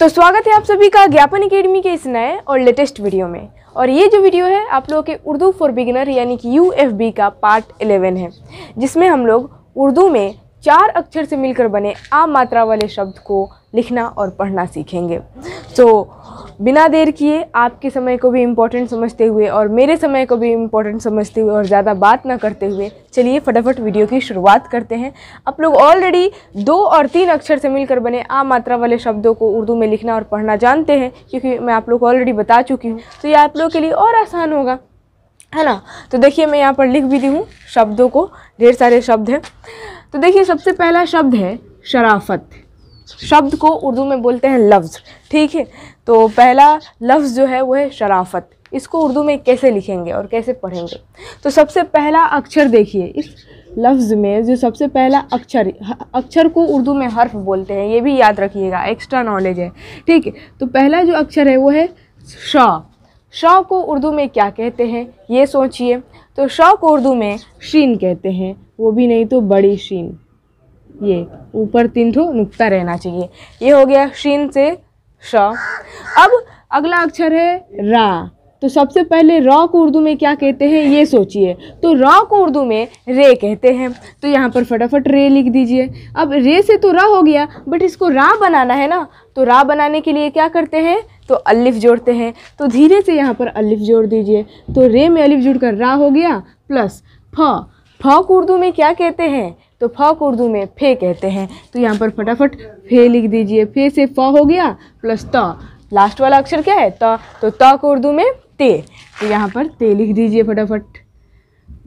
तो स्वागत है आप सभी का ज्ञापन एकेडमी के इस नए और लेटेस्ट वीडियो में और ये जो वीडियो है आप लोगों के उर्दू फॉर बिगिनर यानी कि यू का पार्ट 11 है जिसमें हम लोग उर्दू में चार अक्षर से मिलकर बने आ मात्रा वाले शब्द को लिखना और पढ़ना सीखेंगे तो बिना देर किए आपके समय को भी इम्पोर्टेंट समझते हुए और मेरे समय को भी इम्पोर्टेंट समझते हुए और ज़्यादा बात ना करते हुए चलिए फटाफट वीडियो की शुरुआत करते हैं आप लोग ऑलरेडी दो और तीन अक्षर से मिलकर बने आ मात्रा वाले शब्दों को उर्दू में लिखना और पढ़ना जानते हैं क्योंकि मैं आप लोग को ऑलरेडी बता चुकी हूँ तो ये आप लोग के लिए और आसान होगा है ना तो देखिए मैं यहाँ पर लिख भी दी हूँ शब्दों को ढेर सारे शब्द हैं तो देखिए सबसे पहला शब्द है शराफत शब्द को उर्दू में बोलते हैं लफ्ज़ ठीक है तो पहला लफ्ज़ जो है वो है शराफत इसको उर्दू में कैसे लिखेंगे और कैसे पढ़ेंगे तो सबसे पहला अक्षर देखिए इस लफ्ज़ में जो सबसे पहला अक्षर अक्षर को उर्दू में हर्फ बोलते हैं ये भी याद रखिएगा एक्स्ट्रा नॉलेज है ठीक है तो पहला जो अक्षर है वो है शा शा को उर्दू में क्या कहते हैं ये सोचिए तो शा को उर्दू में शीन कहते हैं वो भी नहीं तो बड़ी शीन ये ऊपर तीन ठो नुकता रहना चाहिए ये हो गया शीन से श अब अगला अक्षर है रा तो सबसे पहले रॉ को उर्दू में क्या कहते हैं ये सोचिए तो रॉ को उर्दू में रे कहते हैं तो यहाँ पर फटाफट रे लिख दीजिए अब रे से तो रा हो गया बट इसको रा बनाना है ना तो रा बनाने के लिए क्या करते हैं तो अलिफ जोड़ते हैं तो धीरे से यहाँ पर अलिफ जोड़ दीजिए तो रे में अलिफ जुड़ कर रा हो गया प्लस फ फौक उर्दू में क्या कहते हैं तो फौक उर्दू में फे कहते हैं तो यहाँ पर फटाफट फे लिख दीजिए फे से फ हो गया प्लस त लास्ट वाला अक्षर क्या है त तो त को उर्दू में ते तो यहाँ पर ते लिख दीजिए फटाफट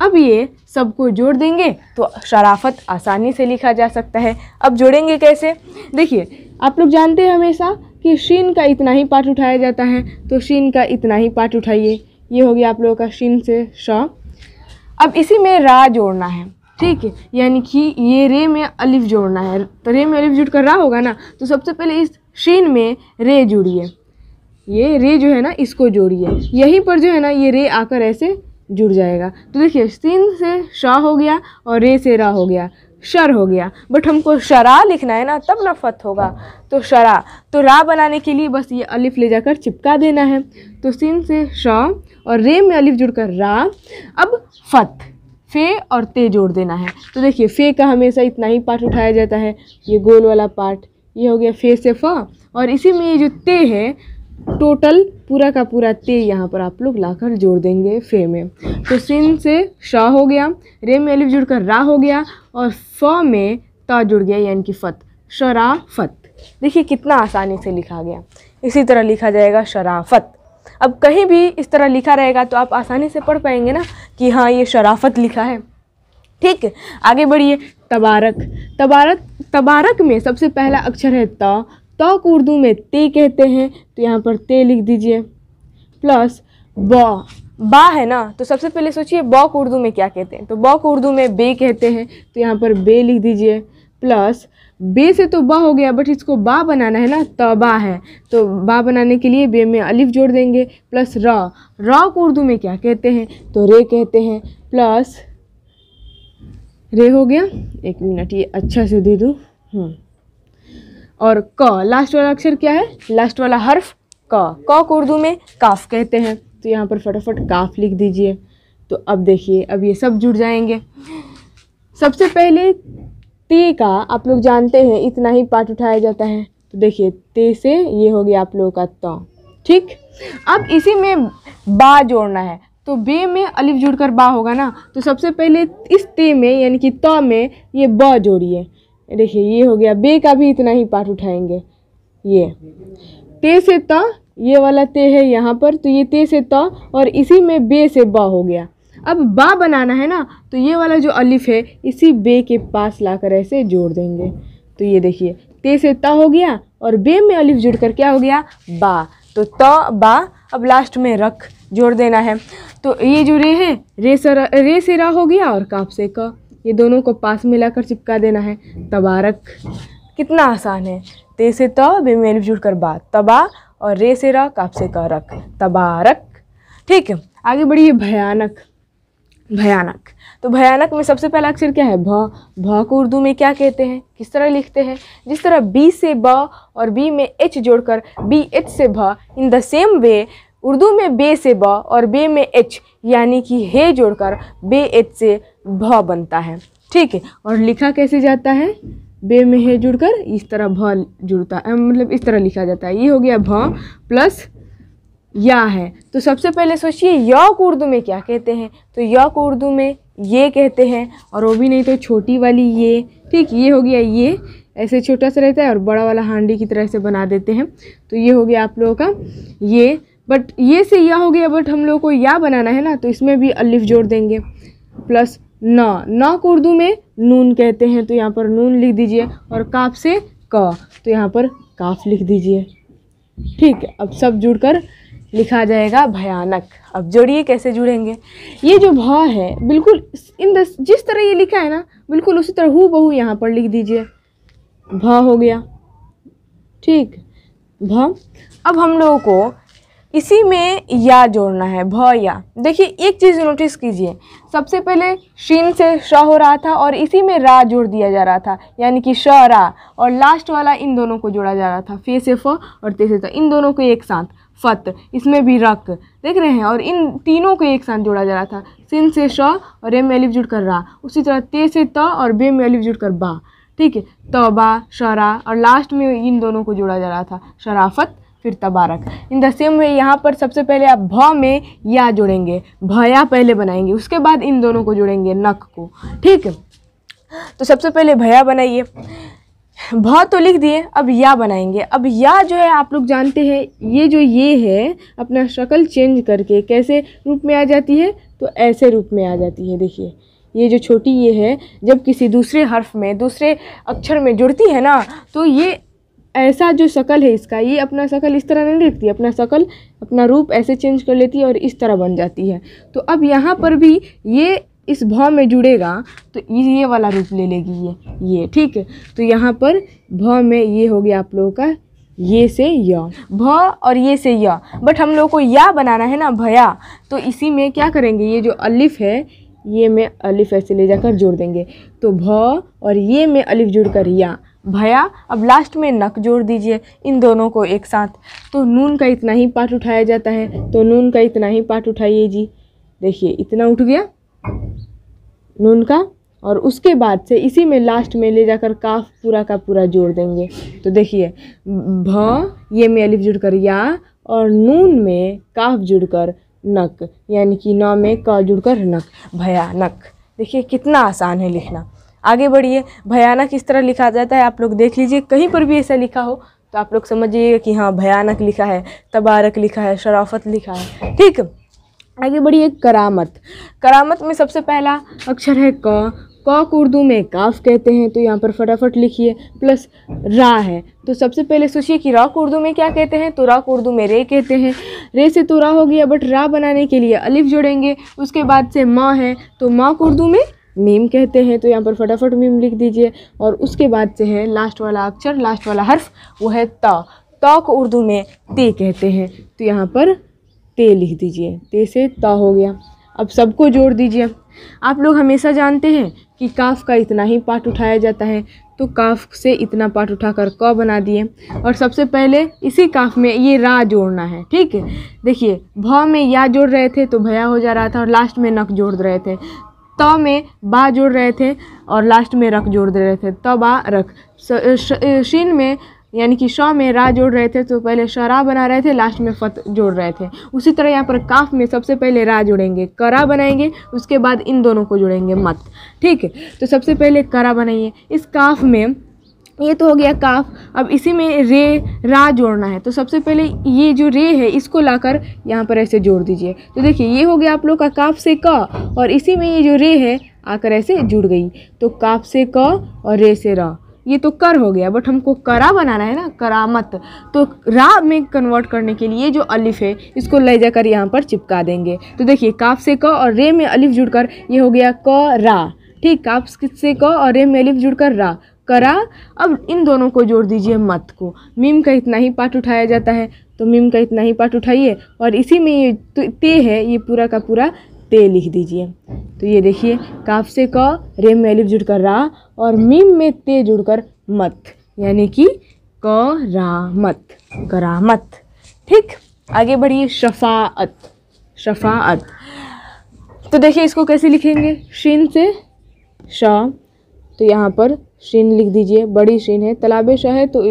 अब ये सबको जोड़ देंगे तो शराफत आसानी से लिखा जा सकता है अब जोड़ेंगे कैसे देखिए आप लोग जानते हैं हमेशा कि शीन का इतना ही पार्ट उठाया जाता है तो शीन का इतना ही पार्ट उठाइए ये हो गया आप लोगों का शीन से श अब इसी में रा जोड़ना है ठीक है हाँ। यानी कि ये रे में अलिफ जोड़ना है तो रे में अलिफ जुड़ कर रहा होगा ना तो सबसे पहले इस शीन में रे जुड़िए ये रे जो है ना इसको जोड़िए यहीं पर जो है ना ये रे आकर ऐसे जुड़ जाएगा तो देखिए सीन से शाह हो गया और रे से रा हो गया शर हो गया बट हमको शरा लिखना है ना तब ना फत होगा तो शरा तो रा बनाने के लिए बस ये अलिफ ले जाकर चिपका देना है तो सिन से शा और रे में अलिफ जुड़कर रा अब फत फे और ते जोड़ देना है तो देखिए फे का हमेशा इतना ही पार्ट उठाया जाता है ये गोल वाला पार्ट ये हो गया फे से फ़ और इसी में ये जो ते है टोटल पूरा का पूरा ते यहाँ पर आप लोग लाकर जोड़ देंगे फे में तो सिन से श हो गया रे में एलिफ जुड़कर रा हो गया और फ में ता जुड़ गया यानी कि फत शराफत देखिए कितना आसानी से लिखा गया इसी तरह लिखा जाएगा शराफत अब कहीं भी इस तरह लिखा रहेगा तो आप आसानी से पढ़ पाएंगे ना कि हाँ ये शराफत लिखा है ठीक है आगे बढ़िए तबारक तबारक तबारक में सबसे पहला अक्षर है त टॉक उर्दू में ते कहते हैं तो यहाँ पर ते लिख दीजिए प्लस बा बा है ना तो सबसे पहले सोचिए बॉक उर्दू में क्या कहते हैं तो बॉक उर्दू में बे कहते हैं तो यहाँ पर बे लिख दीजिए प्लस बे से तो बा हो गया बट इसको बा बनाना है ना तबा है तो बा बनाने के लिए बे में अलिफ जोड़ देंगे प्लस रा र को उर्दू में क्या कहते हैं तो रे कहते हैं प्लस रे हो गया एक मिनट ये अच्छा से दे दूँ हम्म और क लास्ट वाला अक्षर क्या है लास्ट वाला हर्फ क क को उर्दू में काफ कहते हैं तो यहाँ पर फटाफट काफ लिख दीजिए तो अब देखिए अब ये सब जुड़ जाएंगे सबसे पहले ते का आप लोग जानते हैं इतना ही पाठ उठाया जाता है तो देखिए ते से ये हो गया आप लोगों का त ठीक अब इसी में बा जोड़ना है तो बे में अलिफ जुड़कर बा होगा ना तो सबसे पहले इस ते में यानी कि त में ये ब जोड़िए देखिए ये हो गया बे का भी इतना ही पार्ट उठाएंगे ये ते से त ये वाला ते है यहाँ पर तो ये ते से त और इसी में बे से ब हो गया अब बा बनाना है ना तो ये वाला जो अलिफ है इसी बे के पास लाकर ऐसे जोड़ देंगे तो ये देखिए ते से त हो गया और बे में अलिफ जुड़ कर क्या हो गया बा तो त बा अब लास्ट में रख जोड़ देना है तो ये जो रे है रे से रे से रा हो गया और काफ से क का। ये दोनों को पास मिलाकर चिपका देना है तबारक कितना आसान है ते से तो बेमेल जुड़ कर बा तबा और रे से र काप से रख तबारक ठीक है आगे बढ़िए भयानक भयानक तो भयानक में सबसे पहला अक्षर क्या है भ भ को उर्दू में क्या कहते हैं किस तरह लिखते हैं जिस तरह बी से ब और बी में एच जोड़कर बी एच से भ in the same way Urdu में बे से ब और बे में एच यानी कि हे जोड़कर बे एच से भ बनता है ठीक है और लिखा कैसे जाता है बे में है जुड़कर इस तरह भ जुड़ता है मतलब इस तरह लिखा जाता है ये हो गया भ प्लस या है तो सबसे पहले सोचिए यौ को उर्दू में क्या कहते हैं तो यौक को उर्दू में ये कहते हैं और वो भी नहीं तो छोटी वाली ये ठीक ये हो गया ये ऐसे छोटा सा रहता है और बड़ा वाला हांडी की तरह से बना देते हैं तो ये हो गया आप लोगों का ये बट ये से या हो गया बट हम लोगों को या बनाना है ना तो इसमें भी अलिफ जोड़ देंगे प्लस न न को उर्दू में नून कहते हैं तो यहाँ पर नून लिख दीजिए और काफ से क तो यहाँ पर काफ लिख दीजिए ठीक है अब सब जुड़कर लिखा जाएगा भयानक अब जोड़िए कैसे जुड़ेंगे ये जो भ है बिल्कुल इन दस जिस तरह ये लिखा है ना बिल्कुल उसी तरह हु बहू यहाँ पर लिख दीजिए भ हो गया ठीक भ अब हम लोगों को इसी में या जोड़ना है भ या देखिए एक चीज़ नोटिस कीजिए सबसे पहले शीन से श हो रहा था और इसी में रा जोड़ दिया जा रहा था यानी कि श रा और लास्ट वाला इन दोनों को जोड़ा जा रहा था फे से फ और ते से त इन दोनों को एक साथ फत इसमें भी रक देख रहे हैं और इन तीनों को एक साथ जोड़ा जा रहा था सिन से श और एम एलिफ जुड़ कर रा उसी तरह ते से त और बे में एलिफ जुड़ कर बा ठीक है तबा शरा और लास्ट में इन दोनों को जोड़ा जा रहा था शराफत फिर तबारक इन द सेम वे यहाँ पर सबसे पहले आप भ में या जुड़ेंगे भया पहले बनाएंगे उसके बाद इन दोनों को जुड़ेंगे नक को ठीक है तो सबसे पहले भया बनाइए भ तो लिख दिए अब या बनाएंगे अब या जो है आप लोग जानते हैं ये जो ये है अपना शक्ल चेंज करके कैसे रूप में आ जाती है तो ऐसे रूप में आ जाती है देखिए ये जो छोटी ये है जब किसी दूसरे हर्फ में दूसरे अक्षर में जुड़ती है ना तो ये ऐसा जो शक्ल है इसका ये अपना शक्ल इस तरह नहीं देखती अपना शक्ल अपना रूप ऐसे चेंज कर लेती है और इस तरह बन जाती है तो अब यहाँ पर भी ये इस भ में जुड़ेगा तो ये वाला रूप ले लेगी ये ये ठीक है तो यहाँ पर भ में ये हो गया आप लोगों का ये से य भ और ये से य बट हम लोगों को या बनाना है ना भया तो इसी में क्या करेंगे ये जो अलिफ है ये में अलिफ ऐसे ले जाकर जोड़ देंगे तो भ और ये में अलिफ जुड़ कर या भया अब लास्ट में नक जोड़ दीजिए इन दोनों को एक साथ तो नून का इतना ही पार्ट उठाया जाता है तो नून का इतना ही पार्ट उठाइए जी देखिए इतना उठ गया नून का और उसके बाद से इसी में लास्ट में ले जाकर काफ पूरा का पूरा जोड़ देंगे तो देखिए भ ये में अलिफ जुड़कर या और नून में काफ जुड़कर नक यानी कि नौ में क जुड़कर नक भया नक देखिए कितना आसान है लिखना आगे बढ़िए भयानक इस तरह लिखा जाता है आप लोग देख लीजिए कहीं पर भी ऐसा लिखा हो तो आप लोग समझिएगा कि हाँ भयानक लिखा है तबारक लिखा है शराफत लिखा है ठीक आगे बढ़िए करामत करामत में सबसे पहला अक्षर है क कॉक उर्दू में काफ कहते हैं तो यहाँ पर फटाफट लिखिए प्लस रा है तो सबसे पहले सोचिए कि रॉक उर्दू में क्या कहते हैं तो रॉक उर्दू में रे कहते हैं रे से तो रा हो गया बट रा बनाने के लिए अलिफ जोड़ेंगे उसके बाद से माँ है तो माँ उर्दू में मीम कहते हैं तो यहाँ पर फटाफट मीम लिख दीजिए और उसके बाद से है लास्ट वाला अक्षर लास्ट वाला हर्फ वो है त तो को उर्दू में ते कहते हैं तो यहाँ पर ते लिख दीजिए ते से त हो गया अब सबको जोड़ दीजिए आप लोग हमेशा जानते हैं कि काफ का इतना ही पार्ट उठाया जाता है तो काफ से इतना पार्ट उठाकर क बना दिए और सबसे पहले इसी काफ में ये रा जोड़ना है ठीक है देखिए भ में या जोड़ रहे थे तो भया हो जा रहा था और लास्ट में नक जोड़ रहे थे त तो में बा जोड़ रहे थे और लास्ट में रख जोड़ दे रहे थे त तो बा रख शीन में यानी कि श में रा जोड़ रहे थे तो पहले शरा बना रहे थे लास्ट में फत जोड़ रहे थे उसी तरह यहाँ पर काफ में सबसे पहले रा जोड़ेंगे करा बनाएंगे उसके बाद इन दोनों को जोड़ेंगे मत ठीक है तो सबसे पहले करा बनाइए इस काफ में ये तो हो गया काफ अब इसी में रे रा जोड़ना है तो सबसे पहले ये जो रे है इसको लाकर यहाँ पर ऐसे जोड़ दीजिए तो देखिए ये हो गया आप लोग का काफ से क का, और इसी में ये जो रे है आकर ऐसे जुड़ गई तो काफ से क का, और रे से रा ये तो कर हो गया बट हमको करा बनाना है ना करामत तो रा में कन्वर्ट करने के लिए जो अलिफ है इसको ले जाकर यहाँ पर चिपका देंगे तो देखिए काफ से क का और रे में अलिफ जुड़कर ये हो गया क रा ठीक काफ से क और रे में अलिफ जुड़कर रा करा अब इन दोनों को जोड़ दीजिए मत को मीम का इतना ही पार्ट उठाया जाता है तो मीम का इतना ही पार्ट उठाइए और इसी में ये तो ते है ये पूरा का पूरा ते लिख दीजिए तो ये देखिए काफ से क रेम में जुड़ जुड़कर रा और मीम में ते जुड़कर मत यानी कि क रा मत करा मत ठीक आगे बढ़िए शफात शफात तो देखिए इसको कैसे लिखेंगे शीन से श तो यहाँ पर शीन लिख दीजिए बड़ी शीन है तलाब शाह है तो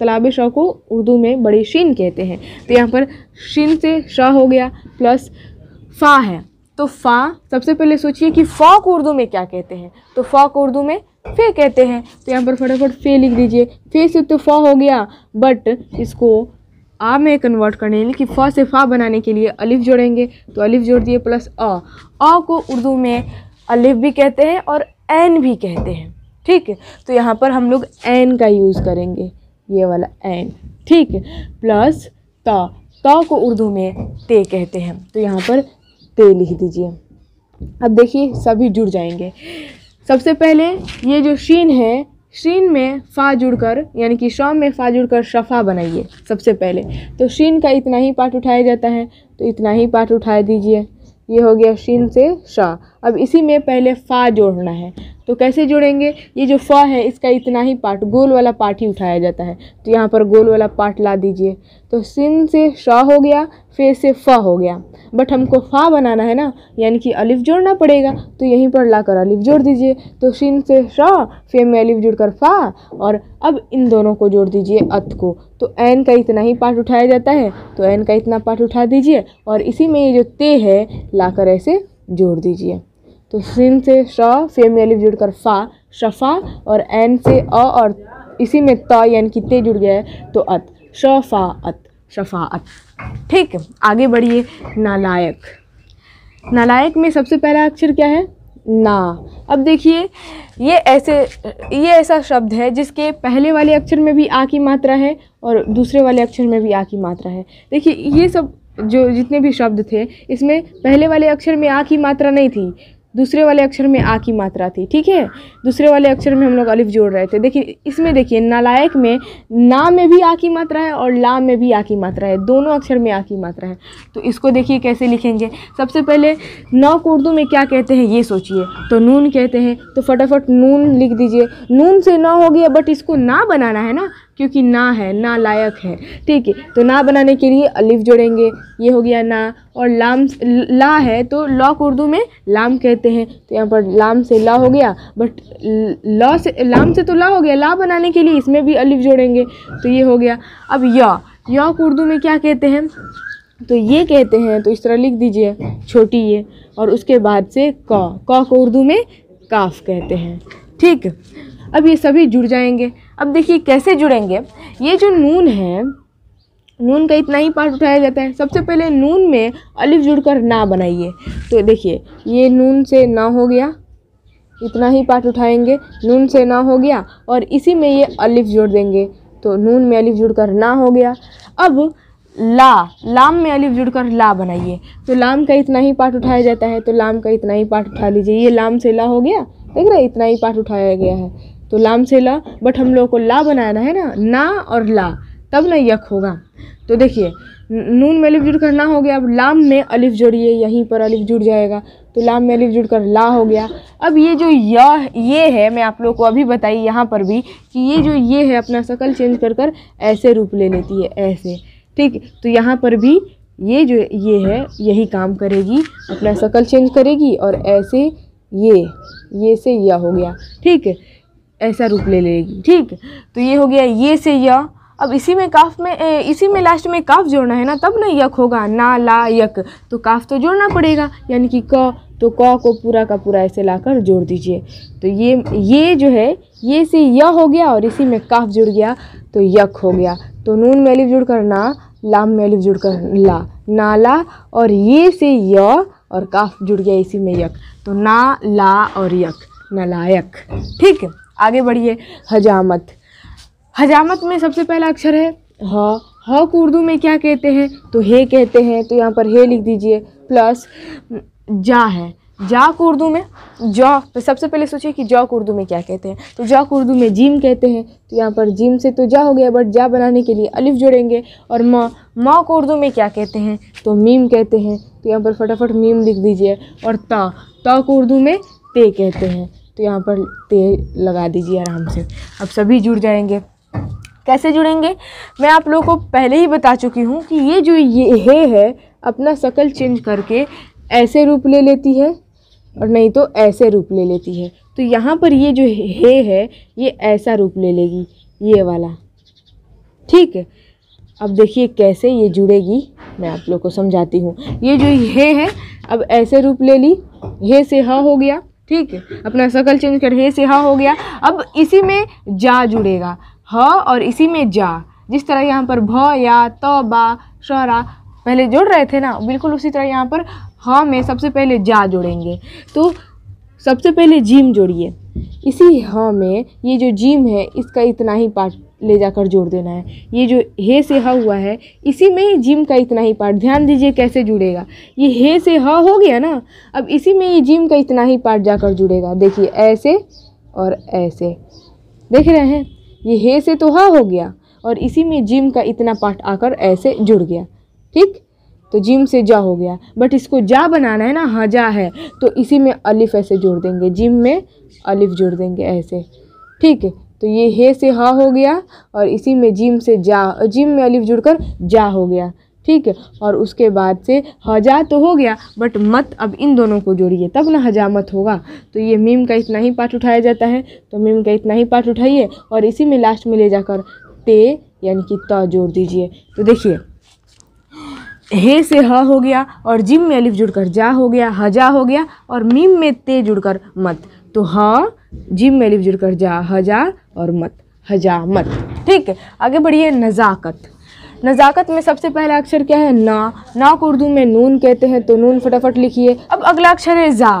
तलाब शाह को उर्दू में बड़ी शीन कहते हैं तो यहाँ पर शीन से शाह हो गया प्लस फ़ा है तो फ़ा सबसे पहले सोचिए कि फ़ा को उर्दू में क्या कहते हैं तो फ़ा को उर्दू में फे कहते हैं तो यहाँ पर फटाफट फे लिख दीजिए फे से तो फ़ा हो गया बट इसको आ में कन्वर्ट करने यानी कि फ़ा से फ़ा बनाने के लिए अलिफ जोड़ेंगे तो अलिफ जोड़ दिए प्लस अ को उर्दू में अलिफ भी कहते हैं और एन भी कहते हैं ठीक है तो यहाँ पर हम लोग एन का यूज़ करेंगे ये वाला एन ठीक है प्लस ता ता को उर्दू में ते कहते हैं तो यहाँ पर ते लिख दीजिए अब देखिए सभी जुड़ जाएंगे सबसे पहले ये जो शीन है शीन में फ़ा जुड़कर यानी कि शाम में फ़ा जुड़कर शफ़ा बनाइए सबसे पहले तो शीन का इतना ही पार्ट उठाया जाता है तो इतना ही पार्ट उठा दीजिए ये हो गया शीन से शाह अब इसी में पहले फ़ा जोड़ना है तो कैसे जोड़ेंगे ये जो फ़ा है इसका इतना ही पार्ट गोल वाला पार्ट ही उठाया जाता है तो यहाँ पर गोल वाला पार्ट ला दीजिए तो सिन से शा हो गया फिर से फ़ा हो गया बट हमको फ़ा बनाना है ना यानी कि अलिफ जोड़ना पड़ेगा तो यहीं पर ला कर अलिफ जोड़ दीजिए तो सिन से शा फिर में अलिफ जुड़ कर फ़ा और अब इन दोनों को जोड़ दीजिए अत को तो एन का इतना ही पार्ट उठाया जाता है तो एन का इतना पार्ट उठा दीजिए और इसी में ये जो ते है लाकर ऐसे जोड़ दीजिए तो सिन से श सेम जुड़कर जुड़ कर फा शफा और एन से अ और इसी में त यानी कि ते जुड़ गया है तो अत अत शफा अत ठीक आगे बढ़िए नालायक नालायक में सबसे पहला अक्षर क्या है ना अब देखिए ये ऐसे ये ऐसा शब्द है जिसके पहले वाले अक्षर में भी आ की मात्रा है और दूसरे वाले अक्षर में भी आ की मात्रा है देखिए ये सब जो जितने भी शब्द थे इसमें पहले वाले अक्षर में आ की मात्रा नहीं थी दूसरे वाले अक्षर में आ की मात्रा थी ठीक है दूसरे वाले अक्षर में हम लोग अलिफ जोड़ रहे थे देखिए इसमें देखिए नालायक में ना में भी आ की मात्रा है और ला में भी आ की मात्रा है दोनों अक्षर में आ की मात्रा है तो इसको देखिए कैसे लिखेंगे सबसे पहले नौ को उर्दू में क्या कहते हैं ये सोचिए तो नून कहते हैं तो फटाफट नून लिख दीजिए नून से न हो गया बट इसको ना बनाना है ना क्योंकि ना है ना लायक है ठीक है तो ना बनाने के लिए अलिफ जोड़ेंगे ये हो गया ना और लाम ला है तो लॉ उर्दू में लाम कहते हैं तो यहाँ पर लाम से ला हो गया बट लॉ से लाम से तो ला हो गया ला बनाने के लिए इसमें भी अलिफ जोड़ेंगे तो ये हो गया अब या या को उर्दू में क्या कहते हैं तो ये कहते हैं तो इस तरह लिख दीजिए छोटी ये और उसके बाद से क क को उर्दू में काफ कहते हैं ठीक अब ये सभी जुड़ जाएंगे अब देखिए कैसे जुड़ेंगे ये जो नून है नून का इतना ही पार्ट उठाया जाता है सबसे पहले नून में अलिफ जुड़कर ना बनाइए तो देखिए ये नून से ना हो गया इतना ही पार्ट उठाएंगे नून से ना हो गया और इसी में ये अलिफ जुड़ देंगे तो नून में अलिफ जुड़कर ना हो गया अब ला लाम में अलिफ जुड़कर ला बनाइए तो लाम का इतना ही पार्ट उठाया जाता है तो लाम का इतना ही पार्ट उठा लीजिए ये लाम से ला हो गया देख रहे इतना ही पार्ट उठाया गया है तो लाम से ला बट हम लोगों को ला बनाना है ना ना और ला तब ना यक होगा तो देखिए नून में अलिफ जुड़ कर ना हो गया अब लाम में अलिफ जोड़िए यहीं पर अलिफ जुड़ जाएगा तो लाम में अलिफ जुड़ कर ला हो गया अब ये जो यह ये है मैं आप लोग को अभी बताई यहाँ पर भी कि ये जो ये है अपना शकल चेंज कर कर ऐसे रूप ले लेती है ऐसे ठीक तो यहाँ पर भी ये जो ये है यही काम करेगी अपना शकल चेंज करेगी और ऐसे ये ये से यह हो गया ठीक है ऐसा रूप ले लेगी ठीक तो ये हो गया ये से य अब इसी में काफ में ए, इसी में लास्ट में काफ जोड़ना है ना तब ना यक होगा ना ला यक तो काफ तो जोड़ना पड़ेगा यानी कि क तो क को पूरा का पूरा ऐसे लाकर जोड़ दीजिए तो ये ये जो है ये से य हो गया और इसी में काफ जुड़ गया तो यक हो गया तो नून में अलिफ जुड़ कर ना लाम में अलिफ जुड़ कर ला ला और ये से य और काफ जुड़ गया इसी में यक तो ना ला और यक नलायक ठीक है आगे बढ़िए हजामत हजामत में सबसे पहला अक्षर है ह ह को उर्दू में क्या कहते हैं तो हे कहते हैं तो यहाँ पर हे लिख दीजिए प्लस जा है जा को उर्दू में जौ तो सबसे पहले सोचिए कि जौ को उर्दू में क्या कहते हैं तो जौ को उर्दू में जिम कहते हैं तो यहाँ पर जिम से तो जा हो गया बट जा बनाने के लिए अलिफ जोड़ेंगे और म म को उर्दू में क्या कहते हैं तो मीम कहते हैं तो यहाँ पर फटाफट मीम लिख दीजिए और त त को उर्दू में ते कहते हैं तो यहाँ पर तेल लगा दीजिए आराम से अब सभी जुड़ जाएंगे कैसे जुड़ेंगे मैं आप लोगों को पहले ही बता चुकी हूँ कि ये जो ये है, है अपना शकल चेंज करके ऐसे रूप ले लेती है और नहीं तो ऐसे रूप ले लेती है तो यहाँ पर ये जो हे है ये ऐसा रूप ले लेगी ये वाला ठीक है अब देखिए कैसे ये जुड़ेगी मैं आप लोग को समझाती हूँ ये जो हे है अब ऐसे रूप ले ली हे से ह हो गया ठीक है अपना शकल चेंज कर हे से ह हो गया अब इसी में जा जुड़ेगा ह और इसी में जा जिस तरह यहाँ पर भ या त बा शरा पहले जुड़ रहे थे ना बिल्कुल उसी तरह यहाँ पर ह में सबसे पहले जा जुड़ेंगे तो सबसे पहले जीम जोड़िए इसी ह में ये जो जीम है इसका इतना ही पार्ट ले जाकर जोड़ देना है ये जो हे से ह हुआ है इसी में ही जिम का इतना ही पार्ट ध्यान दीजिए कैसे जुड़ेगा ये हे से ह हो गया ना अब इसी में ये जिम का इतना ही पार्ट जाकर जुड़ेगा देखिए ऐसे और ऐसे देख रहे हैं ये हे से तो ह हो गया और इसी में जिम का इतना पार्ट आकर ऐसे जुड़ गया ठीक तो जिम से जा हो गया बट इसको जा बनाना है ना हजा है तो इसी में अलिफ ऐसे जोड़ देंगे जिम में अलिफ जोड़ देंगे ऐसे ठीक है तो ये हे से हा हो गया और इसी में जिम से जा जिम में अलिफ जुड़कर जा हो गया ठीक है और उसके बाद से हजा तो हो गया बट मत अब इन दोनों को जोड़िए तब ना हजामत होगा तो ये मीम का इतना ही पार्ट उठाया जाता है तो मीम का इतना ही पार्ट उठाइए और इसी में लास्ट में ले जाकर ते यानी कि त जोड़ दीजिए तो देखिए हे से ह हो गया और जिम में अलिफ जुड़कर जा हो गया हजा हो गया और मीम में ते जुड़कर मत तो ह जिम में अलिफ जुड़कर जा हजा और मत हजामत ठीक है आगे बढ़िए नज़ाकत नज़ाकत में सबसे पहला अक्षर क्या है ना ना को उर्दू में नून कहते हैं तो नून फटाफट लिखिए अब अगला अक्षर है ज़ा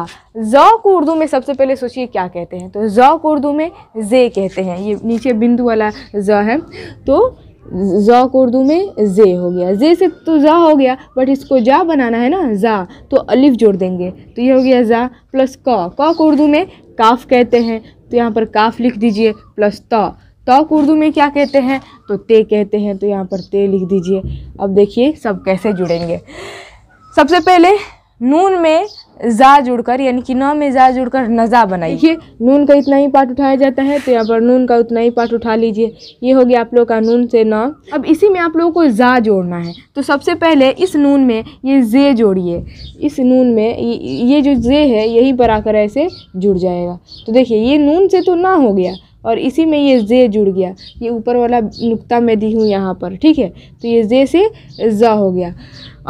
ज़ो को उर्दू में सबसे पहले सोचिए क्या कहते हैं तो ज़ो को उर्दू में जे कहते हैं ये नीचे बिंदु वाला ज़ है तो ज़ो को उर्दू में जे हो गया जे से तो ज़ा हो गया बट इसको जा बनाना है ना ज़ा तो अलिफ जोड़ देंगे तो ये हो गया ज़ा प्लस क को उर्दू में काफ कहते हैं तो यहाँ पर काफ लिख दीजिए प्लस त तो उर्दू में क्या कहते हैं तो ते कहते हैं तो यहाँ पर ते लिख दीजिए अब देखिए सब कैसे जुड़ेंगे सबसे पहले नून में ज़ा जुड़कर यानी कि न में ज़ा जुड़कर नज़ा बनाई देखिए नून का इतना ही पार्ट उठाया जाता है तो यहाँ पर नून का उतना ही पार्ट उठा लीजिए ये हो गया आप लोग का नून से न अब इसी में आप लोगों को ज़ा जोड़ना है तो सबसे पहले इस नून में ये जे जोड़िए इस नून में ये जो जे है यहीं पर आकर ऐसे जुड़ जाएगा तो देखिए ये नून से तो ना हो गया और इसी में ये जे जुड़ गया ये ऊपर वाला नुकता मैं दी हूँ यहाँ पर ठीक है तो ये जे से ज़ा हो गया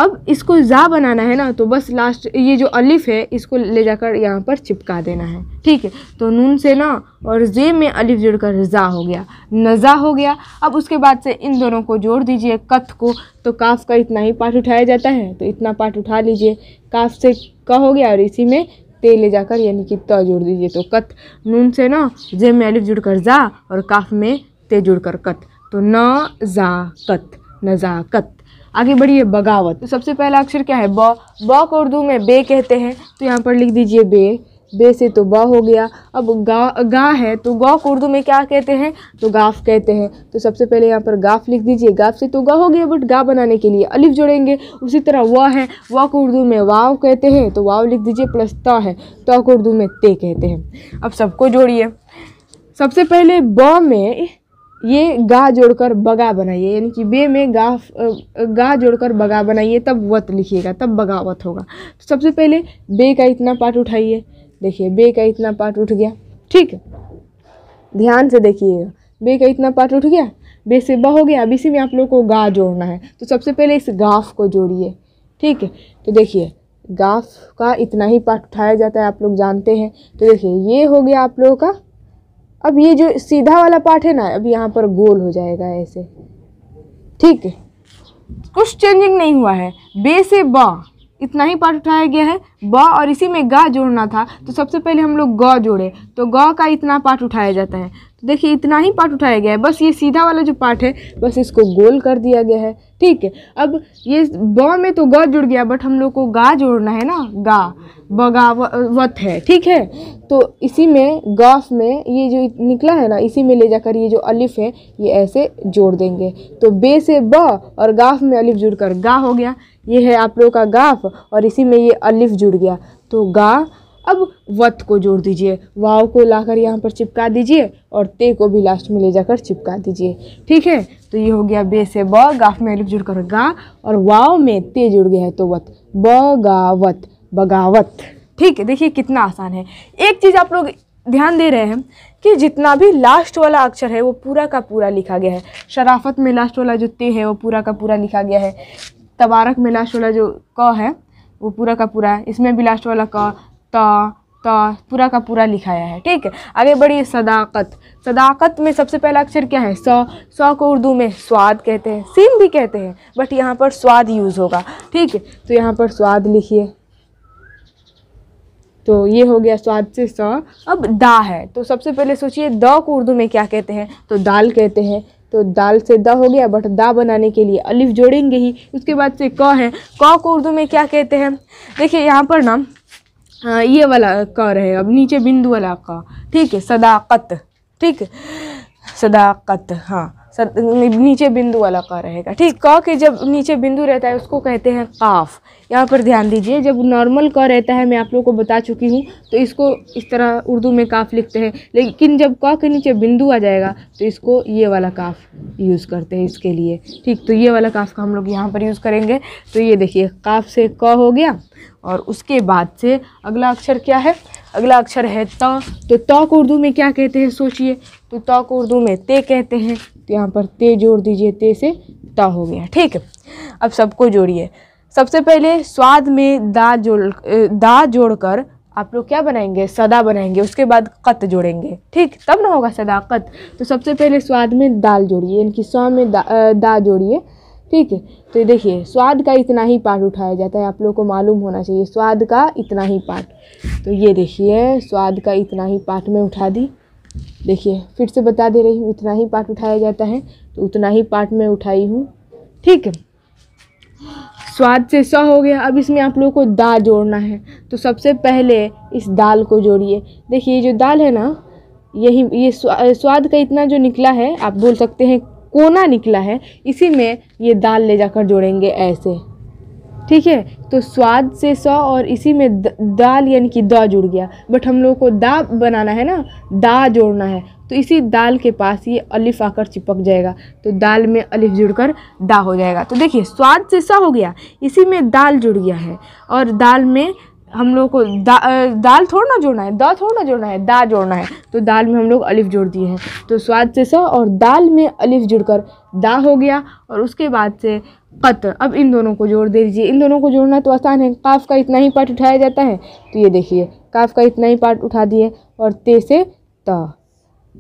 अब इसको ज़ा बनाना है ना तो बस लास्ट ये जो अलिफ़ है इसको ले जाकर यहाँ पर चिपका देना है ठीक है तो नून से ना और जे में अलिफ जुड़कर ज़ा हो गया नज़ा हो गया अब उसके बाद से इन दोनों को जोड़ दीजिए कथ को तो काफ का इतना ही पार्ट उठाया जाता है तो इतना पार्ट उठा लीजिए काफ से क हो गया और इसी में ते ले जाकर यानी कि त जोड़ दीजिए तो कथ नून से ना जे में अलिफ जुड़कर ज़ा और काफ में ते जुड़कर कथ तो न जा कथ नज़ाकत आगे बढ़िए बगावत तो सबसे पहला अक्षर क्या है ब ब को उर्दू में बे कहते हैं तो यहाँ पर लिख दीजिए बे बे से तो ब हो गया अब गा गा है तो गौ को उर्दू में क्या कहते हैं तो गाफ कहते हैं तो सबसे पहले यहाँ पर गाफ लिख दीजिए गाफ से तो गा हो गया बट गा बनाने के लिए अलिफ जोड़ेंगे उसी तरह व है व को उर्दू में वाव कहते हैं तो वाव लिख दीजिए प्लस त है त को उर्दू में ते कहते हैं अब सबको जोड़िए सबसे पहले ब में ये गा जोड़कर बगा बनाइए यानी कि बे में गा गा जोड़कर बगा बनाइए तब वत लिखिएगा तब बगावत होगा तो सबसे पहले बे का इतना पार्ट उठाइए देखिए बे का इतना पार्ट उठ गया ठीक है ध्यान से देखिएगा बे का इतना पार्ट उठ गया बे से ब हो गया अब इसी में आप लोग को गा जोड़ना है तो सबसे पहले इस गाफ को जोड़िए ठीक है तो देखिए गाफ का इतना ही पार्ट उठाया जाता है आप लोग जानते हैं तो देखिए ये हो गया आप लोगों का अब ये जो सीधा वाला पार्ट है ना अब यहाँ पर गोल हो जाएगा ऐसे ठीक है कुछ चेंजिंग नहीं हुआ है बे से बा इतना ही पार्ट उठाया गया है ब और इसी में गा जोड़ना था तो सबसे पहले हम लोग गौ जोड़े तो गौ का इतना पार्ट उठाया जाता है तो देखिए इतना ही पार्ट उठाया गया है बस ये सीधा वाला जो पार्ट है बस इसको गोल कर दिया गया है ठीक है अब ये ब में तो ग जुड़ गया बट हम लोग को गा जोड़ना है ना गा बगावत है ठीक है तो इसी में गफ में ये जो निकला है ना इसी में ले जाकर ये जो अलिफ है ये ऐसे जोड़ देंगे तो बे से ब और गाफ में अलिफ जुड़ कर गा हो गया ये है आप लोगों का गाफ और इसी में ये अलिफ जुड़ गया तो गा अब वत को जोड़ दीजिए वाव को लाकर यहाँ पर चिपका दीजिए और ते को भी लास्ट में ले जाकर चिपका दीजिए ठीक है तो ये हो गया बे से ब गाफ में अलिफ जुड़कर गा और वाव में ते जुड़ गया है तो वत ब गावत बगावत ठीक है देखिए कितना आसान है एक चीज़ आप लोग ध्यान दे रहे हैं कि जितना भी लास्ट वाला अक्षर है वो पूरा का पूरा लिखा गया है शराफत में लास्ट वाला जो ते है वो पूरा का पूरा लिखा गया है तबारक में लास्ट वाला जो क है वो पूरा का पूरा है इसमें भी लास्ट वाला क ता ता पूरा का पूरा लिखाया है ठीक है आगे बढ़िए सदाकत सदाकत में सबसे पहला अक्षर क्या है सौ सौ को उर्दू में स्वाद कहते हैं सीम भी कहते हैं बट यहाँ पर स्वाद यूज़ होगा ठीक है तो यहाँ पर स्वाद लिखिए तो ये हो गया स्वाद से स अब दा है तो सबसे पहले सोचिए द को उर्दू में क्या कहते हैं तो दाल कहते हैं तो दाल से द हो गया बट दा बनाने के लिए अलिफ जोड़ेंगे ही उसके बाद से क है क को उर्दू में क्या कहते हैं देखिए यहाँ पर ना हाँ, ये वाला का रहेगा अब नीचे बिंदु वाला का ठीक है सदाकत ठीक है सदाकत हाँ सद, नीचे बिंदु वाला का रहेगा ठीक क के जब नीचे बिंदु रहता है उसको कहते हैं काफ यहाँ पर ध्यान दीजिए जब नॉर्मल क रहता है मैं आप लोगों को बता चुकी हूँ तो इसको इस तरह उर्दू में काफ लिखते हैं लेकिन जब क के नीचे बिंदु आ जाएगा तो इसको ये वाला काफ यूज़ करते हैं इसके लिए ठीक तो ये वाला काफ का हम लोग यहाँ पर यूज़ करेंगे तो ये देखिए काफ से क हो गया और उसके बाद से अगला अक्षर क्या है अगला अक्षर है त तो त को उर्दू में क्या कहते हैं सोचिए तो त को उर्दू में ते कहते हैं तो यहाँ पर ते जोड़ दीजिए ते से त हो गया ठीक है अब सबको जोड़िए सबसे पहले स्वाद में दा जोड़ दा जोड़कर आप लोग क्या बनाएंगे सदा बनाएंगे उसके बाद कत जोड़ेंगे ठीक तब ना होगा सदाकत तो सबसे पहले स्वाद में दाल जोड़िए इनकी सौ में दा, दा जोड़िए ठीक है तो ये देखिए स्वाद का इतना ही पार्ट उठाया जाता है आप लोग को मालूम होना चाहिए स्वाद का इतना ही पार्ट तो ये देखिए स्वाद का इतना ही पार्ट में उठा दी देखिए फिर से बता दे रही हूँ उतना ही पार्ट उठाया जाता है तो उतना ही पार्ट में उठाई हूँ ठीक है स्वाद से सौ हो गया अब इसमें आप लोगों को दा जोड़ना है तो सबसे पहले इस दाल को जोड़िए देखिए जो दाल है ना यही ये स्वाद का इतना जो निकला है आप बोल सकते हैं कोना निकला है इसी में ये दाल ले जाकर जोड़ेंगे ऐसे ठीक है तो स्वाद से सौ और इसी में द, दाल यानी कि दा जुड़ गया बट हम लोगों को दा बनाना है ना दा जोड़ना है तो इसी दाल के पास ये अलिफ आकर चिपक जाएगा तो दाल में अलिफ जुड़कर दा हो जाएगा तो देखिए स्वाद से स हो गया इसी में दाल जुड़ गया है और दाल में हम लोग को दा, दाल थोड़ा ना जोड़ना है दा थोड़ा ना जोड़ना है दा जोड़ना है तो दाल में हम लोग अलिफ जोड़ दिए हैं तो स्वाद से स और दाल में अलिफ जुड़कर दा हो गया और उसके बाद से कत अब इन दोनों को जोड़ दे दीजिए इन दोनों को जोड़ना तो आसान है काफ का इतना ही पार्ट उठाया जाता है तो ये देखिए काफ का इतना ही पार्ट उठा दिए और ते से त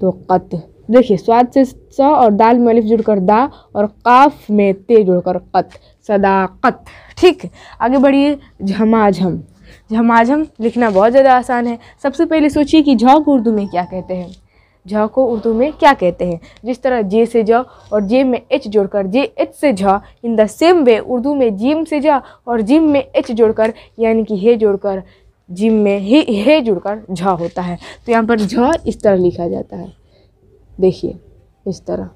तो कत देखिए स्वाद से स और दाल में अलिफ जुड़कर दा और काफ में ते जुड़कर कत सदाकत ठीक आगे बढ़िए झमाझम झमाझम लिखना बहुत ज़्यादा आसान है सबसे पहले सोचिए कि झ को उर्दू में क्या कहते हैं झ को उर्दू में क्या कहते हैं जिस तरह जे से ज और जे में एच जोड़कर जे एच से झ in the same way Urdu में जिम से जा और जिम में एच जोड़कर यानी कि हे जोड़कर जिम में हे हे जुड़कर झ होता है तो यहाँ पर झ इस तरह लिखा जाता है देखिए इस तरह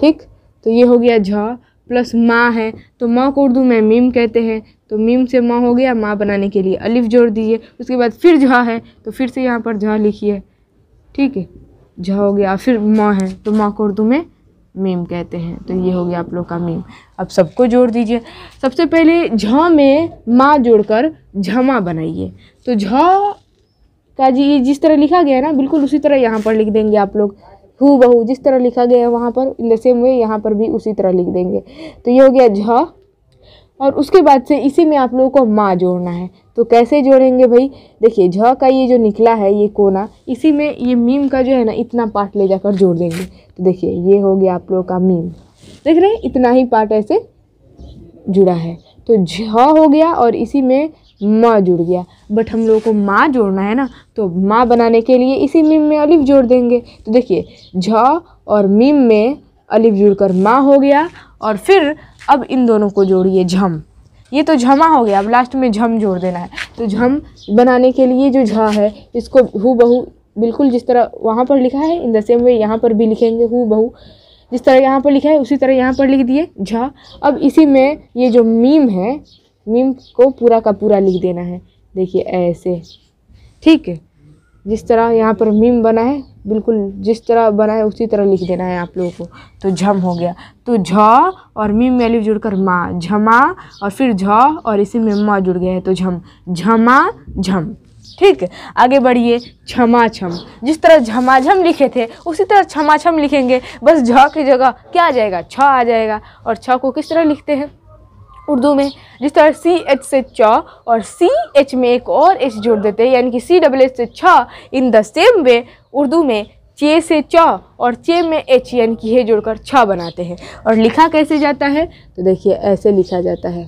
ठीक तो ये हो गया झ प्लस माँ है तो माँ को उर्दू में मीम कहते हैं तो मीम से माँ हो गया माँ बनाने के लिए अलिफ जोड़ दीजिए उसके बाद फिर झा है तो फिर से यहाँ पर झा लिखिए ठीक है झा हो गया फिर माँ है तो माँ को उर्दू में मीम कहते हैं तो ये हो गया आप लोग का मीम अब सबको जोड़ दीजिए सबसे पहले झा में माँ जोड़कर झमा बनाइए तो झा का जी जिस तरह लिखा गया है ना बिल्कुल उसी तरह यहाँ पर लिख देंगे आप लोग हु बहू जिस तरह लिखा गया है वहाँ पर इन द सेम वे यहाँ पर भी उसी तरह लिख देंगे तो ये हो गया झ और उसके बाद से इसी में आप लोगों को माँ जोड़ना है तो कैसे जोड़ेंगे भाई देखिए झ का ये जो निकला है ये कोना इसी में ये मीम का जो है ना इतना पार्ट ले जाकर जोड़ देंगे तो देखिए ये हो गया आप लोगों का मीम देख रहे हैं इतना ही पार्ट ऐसे जुड़ा है तो झ हो गया और इसी में माँ जुड़ गया बट हम लोगों को माँ जोड़ना है ना तो माँ बनाने के लिए इसी मीम में अलिफ जोड़ देंगे तो देखिए झ और मीम में अलिफ जुड़कर माँ हो गया और फिर अब इन दोनों को जोड़िए झम ये तो झमा हो गया अब लास्ट में झम जोड़ देना है तो झम बनाने के लिए जो झा है इसको हु बहू बिल्कुल जिस तरह वहाँ पर लिखा है इन द सेम वे यहाँ पर भी लिखेंगे हु बहू जिस तरह यहाँ पर लिखा है उसी तरह यहाँ पर लिख दिए झा अब इसी में ये जो मीम है मीम को पूरा का पूरा लिख देना है देखिए ऐसे ठीक है जिस तरह यहाँ पर मीम बना है बिल्कुल जिस तरह बना है उसी तरह लिख देना है आप लोगों को तो झम हो गया तो झ और मीम वैल्यू जुड़कर माँ झमा और फिर झ और इसी में माँ जुड़ गया है तो झम झमा झम ठीक आगे बढ़िए छमा छम जिस तरह झमाझम लिखे थे उसी तरह छमा छम लिखेंगे बस झ की जगह क्या आ जाएगा छ आ जाएगा और छ को किस तरह लिखते हैं उर्दू में जिस तरह सी एच से छ और सी एच में एक और एच जोड़ देते हैं यानी कि सी डबल एच से छ in the same way Urdu में चे से च और चे में एच यानी कि हे जोड़कर छ बनाते हैं और लिखा कैसे जाता है तो देखिए ऐसे लिखा जाता है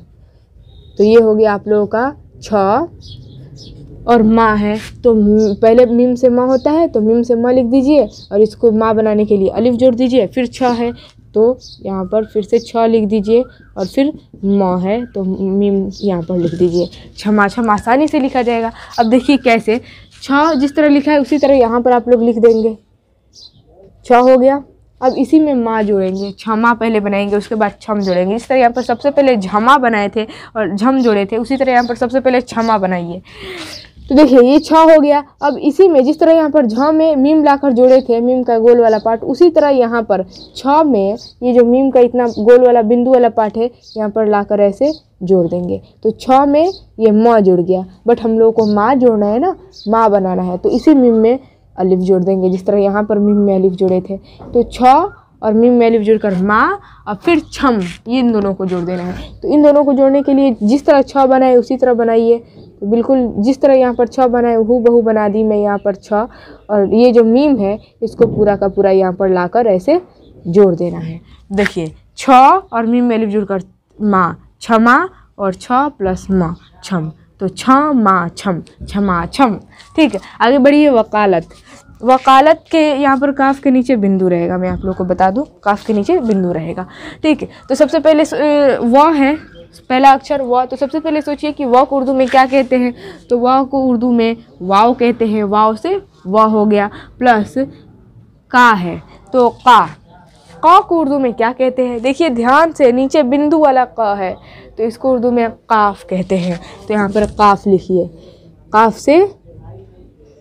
तो ये हो गया आप लोगों का छ और माँ है तो पहले मीम से माँ होता है तो मीम से माँ लिख दीजिए और इसको माँ बनाने के लिए अलिफ जोड़ दीजिए फिर छ है तो यहाँ पर फिर से छ लिख दीजिए और फिर म है तो मीम यहाँ पर लिख दीजिए क्षमा क्षमा आसानी से लिखा जाएगा अब देखिए कैसे छ जिस तरह लिखा है उसी तरह यहाँ पर आप लोग लिख देंगे छ हो गया अब इसी में माँ जोड़ेंगे क्षमा पहले बनाएंगे उसके बाद छम जोड़ेंगे इस तरह यहाँ पर सबसे पहले झमा बनाए थे और झम जोड़े थे उसी तरह यहाँ पर सबसे पहले क्षमा बनाइए तो देखिए ये छः हो गया अब इसी में जिस तरह यहाँ पर झ में मीम लाकर जोड़े थे मीम का गोल वाला पार्ट उसी तरह यहाँ पर छ में ये जो मीम का इतना गोल वाला बिंदु वाला पार्ट है यहाँ पर लाकर ऐसे जोड़ देंगे तो छ में ये माँ जुड़ गया बट हम लोगों को माँ जोड़ना है ना माँ बनाना है तो इसी मीम में अलिफ जोड़ देंगे जिस तरह यहाँ पर मीम में अलिफ जुड़े थे तो छ और मीम में अलिफ जुड़कर माँ और फिर छम ये इन दोनों को जोड़ देना है तो इन दोनों को जोड़ने के लिए जिस तरह छ बनाए उसी तरह बनाइए बिल्कुल जिस तरह यहाँ पर छः बनाए हु बहू बना दी मैं यहाँ पर छः और ये जो मीम है इसको पूरा का पूरा यहाँ पर लाकर ऐसे जोड़ देना है देखिए छ और मीम में जुड़ कर माँ क्षमा और छ प्लस माँ छम तो छ माँ छम क्षमा छम ठीक है आगे बढ़िए वकालत वकालत के यहाँ पर काफ के नीचे बिंदु रहेगा मैं आप लोगों को बता दूँ काफ के नीचे बिंदु रहेगा ठीक है तो सबसे पहले व है पहला अक्षर व तो सबसे पहले सोचिए कि व को उर्दू में क्या कहते हैं तो व को उर्दू में वाव कहते हैं वाव से व हो गया प्लस का है तो का क को उर्दू में क्या कहते हैं देखिए ध्यान से नीचे बिंदु वाला क है तो इसको उर्दू में काफ कहते हैं तो यहाँ पर काफ लिखिए काफ से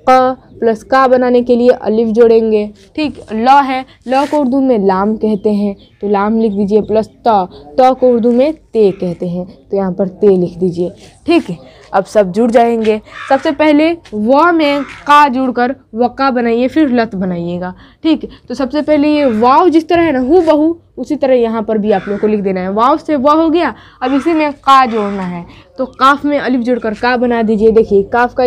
क प्लस का बनाने के लिए अलिफ जोड़ेंगे ठीक ल है ल को उर्दू में लाम कहते हैं तो लाम लिख दीजिए प्लस त त को उर्दू में ते कहते हैं तो यहाँ पर ते लिख दीजिए ठीक है अब सब जुड़ जाएंगे सबसे पहले व में का जुड़कर का बनाइए फिर लत बनाइएगा ठीक तो सबसे पहले ये वाव जिस तरह है ना हु बहू उसी तरह यहाँ पर भी आप लोग को लिख देना है वाव से व हो गया अब इसी में का जोड़ना है तो काफ में अलिफ जुड़कर का बना दीजिए देखिए काफ का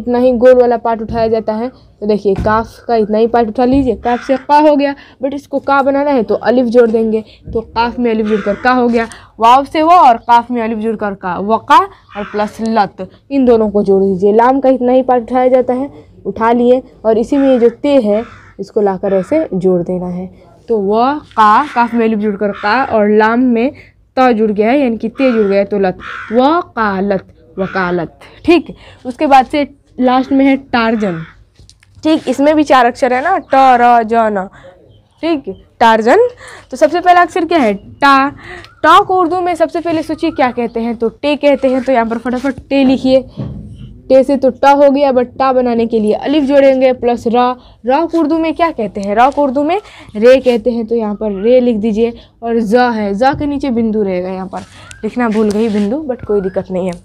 इतना ही गोल वाला पार्ट उठाया जाता है है तो देखिए काफ का इतना ही पार्ट उठा लीजिए काफ से का हो गया बट इसको का बनाना है तो अलिफ जोड़ देंगे तो काफ में अलिफ जुड़कर का हो गया वाव से वो और काफ में अलिफ जुड़कर का वक़ा और प्लस लत इन दोनों को जोड़ दीजिए लाम का इतना ही पार्ट उठाया जाता है उठा लिए और इसी में ये जो ते है इसको लाकर ऐसे जोड़ देना है तो व का काफ में अलिफ जुड़कर का और लाम में त जुड़ गया है यानी कि ते जुड़ गया है तो लत लत वकालत ठीक उसके बाद से लास्ट में है टार्जन ठीक इसमें भी चार अक्षर है ना ट र ज न ठीक टारजन तो सबसे पहला अक्षर क्या है टा टा को उर्दू में सबसे पहले सोचिए क्या कहते हैं तो टे कहते हैं तो यहाँ पर फटाफट टे लिखिए टे से तो टा हो गया बट टा बनाने के लिए अलिफ जोड़ेंगे प्लस रा रा को उर्दू में क्या कहते हैं रा को उर्दू में रे कहते हैं तो यहाँ पर रे लिख दीजिए और ज है ज के नीचे बिंदु रहेगा यहाँ पर लिखना भूल गई बिंदु बट कोई दिक्कत नहीं है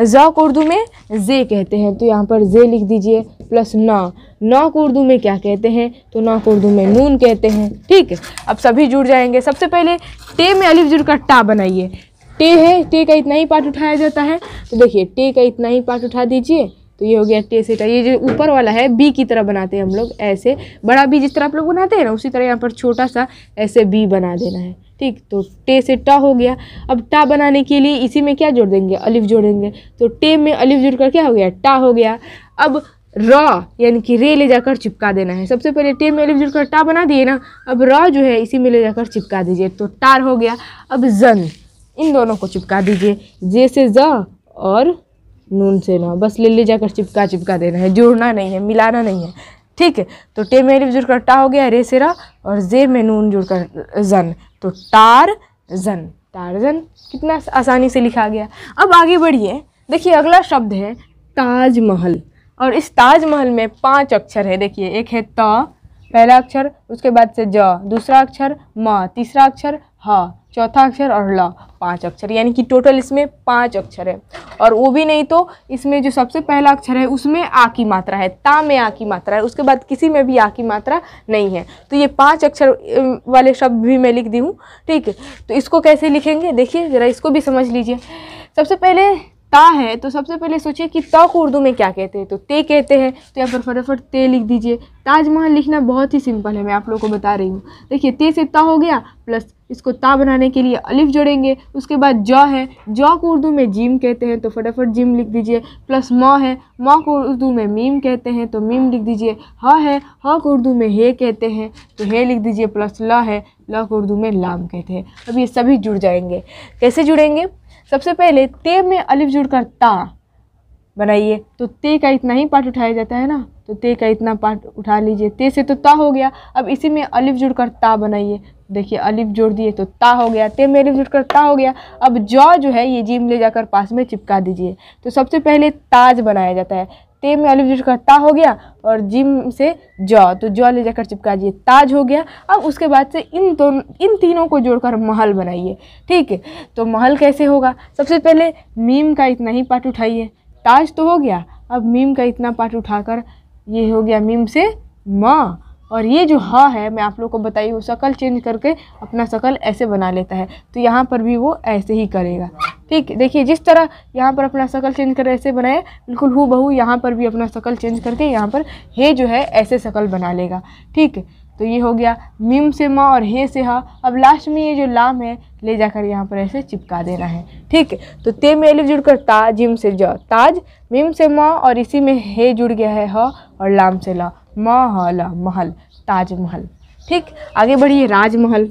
ज़ा को उर्दू में जे कहते हैं तो यहाँ पर जे लिख दीजिए प्लस ना ना को उर्दू में क्या कहते हैं तो ना को उर्दू में नून कहते हैं ठीक है अब सभी जुड़ जाएंगे सबसे पहले टे में अलिफ जुड़ कर टा बनाइए टे है टे का इतना ही पार्ट उठाया जाता है तो देखिए टे का इतना ही पार्ट उठा दीजिए तो ये हो गया टे टेसेटा ये जो ऊपर वाला है बी की तरह बनाते हैं हम लोग ऐसे बड़ा बी जिस तरह आप लोग बनाते हैं ना उसी तरह यहाँ पर छोटा सा ऐसे बी बना देना है ठीक तो टे से टा हो गया अब टा बनाने के लिए इसी में क्या जोड़ देंगे अलिफ जोड़ेंगे तो टे में अलिफ जोड़कर क्या हो गया टा हो गया अब र यानी कि रे ले जाकर चिपका देना है सबसे पहले टे में अलिफ जुड़कर टा बना दिए ना अब र जो है इसी में ले जाकर चिपका दीजिए तो टार हो गया अब जन इन दोनों को चिपका दीजिए जे से ज और नून से ना बस ले ले जाकर चिपका चिपका देना है जुड़ना नहीं है मिलाना नहीं है ठीक है तो टे में अलिफ जुड़कर टा हो गया रे सेरा और जे में नून जुड़कर जन तो टार जन टार जन कितना आसानी से लिखा गया अब आगे बढ़िए देखिए अगला शब्द है ताजमहल और इस ताजमहल में पांच अक्षर है देखिए एक है त पहला अक्षर उसके बाद से ज दूसरा अक्षर म तीसरा अक्षर ह चौथा अक्षर और ल पांच अक्षर यानी कि टोटल इसमें पांच अक्षर है और वो भी नहीं तो इसमें जो सबसे पहला अक्षर है उसमें आ की मात्रा है ता में आ की मात्रा है उसके बाद किसी में भी आ की मात्रा नहीं है तो ये पांच अक्षर वाले शब्द भी मैं लिख दी हूँ ठीक है तो इसको कैसे लिखेंगे देखिए ज़रा इसको भी समझ लीजिए सबसे पहले ता है तो सबसे पहले सोचिए कि ता को उर्दू में क्या कहते हैं तो ते कहते हैं तो यहाँ पर फटाफट ते लिख दीजिए ताजमहल लिखना बहुत ही सिंपल है मैं आप लोगों को बता रही हूँ देखिए ते से ता हो गया प्लस इसको ता बनाने के लिए अलिफ जोड़ेंगे उसके बाद जौ है जौ को उर्दू में जीम कहते हैं तो फटाफट जिम लिख दीजिए प्लस मौ है मौ को उर्दू में मीम कहते हैं तो मीम लिख दीजिए ह है ह को उर्दू में हे कहते हैं तो हे लिख दीजिए प्लस ल है ल को उर्दू में लाम कहते हैं अब ये सभी जुड़ जाएंगे कैसे जुड़ेंगे सबसे पहले ते में अलिफ जुड़कर ता बनाइए तो ते का इतना ही पार्ट उठाया जाता है ना तो ते का इतना पार्ट उठा लीजिए ते से तो ता हो गया अब इसी में अलिफ जुड़कर ता बनाइए देखिए अलिफ जोड़ दिए तो ता हो गया ते में अलिफ जोड़ कर ता हो गया अब जौ जो है ये जीम ले जाकर पास में चिपका दीजिए तो सबसे पहले ताज बनाया जाता है ते में अलिफ जुड़ कर ता हो गया और जिम से जौ तो जौ ले जाकर चिपका दिए ताज हो गया अब उसके बाद से इन दोनों तो, इन तीनों को जोड़कर महल बनाइए ठीक है तो महल कैसे होगा सबसे पहले मीम का इतना ही पार्ट उठाइए ताज तो हो गया अब मीम का इतना पार्ट उठाकर ये हो गया मीम से माँ और ये जो हा है मैं आप लोग को बताई हूँ शकल चेंज करके अपना शकल ऐसे बना लेता है तो यहाँ पर भी वो ऐसे ही करेगा ठीक देखिए जिस तरह यहाँ पर अपना शकल चेंज कर ऐसे बनाए बिल्कुल हु बहू यहाँ पर भी अपना शकल चेंज करके यहाँ पर हे जो है ऐसे शकल बना लेगा ठीक है तो ये हो गया मीम से माँ और हे से हा अब लास्ट में ये जो लाम है ले जाकर यहाँ पर ऐसे चिपका देना है ठीक है तो ते में एलिफ जुड़कर ता जिम से ज ताज मीम से माँ और इसी में हे जुड़ गया है ह और लाम से ला महल महल ताजमहल ठीक आगे बढ़िए राजमहल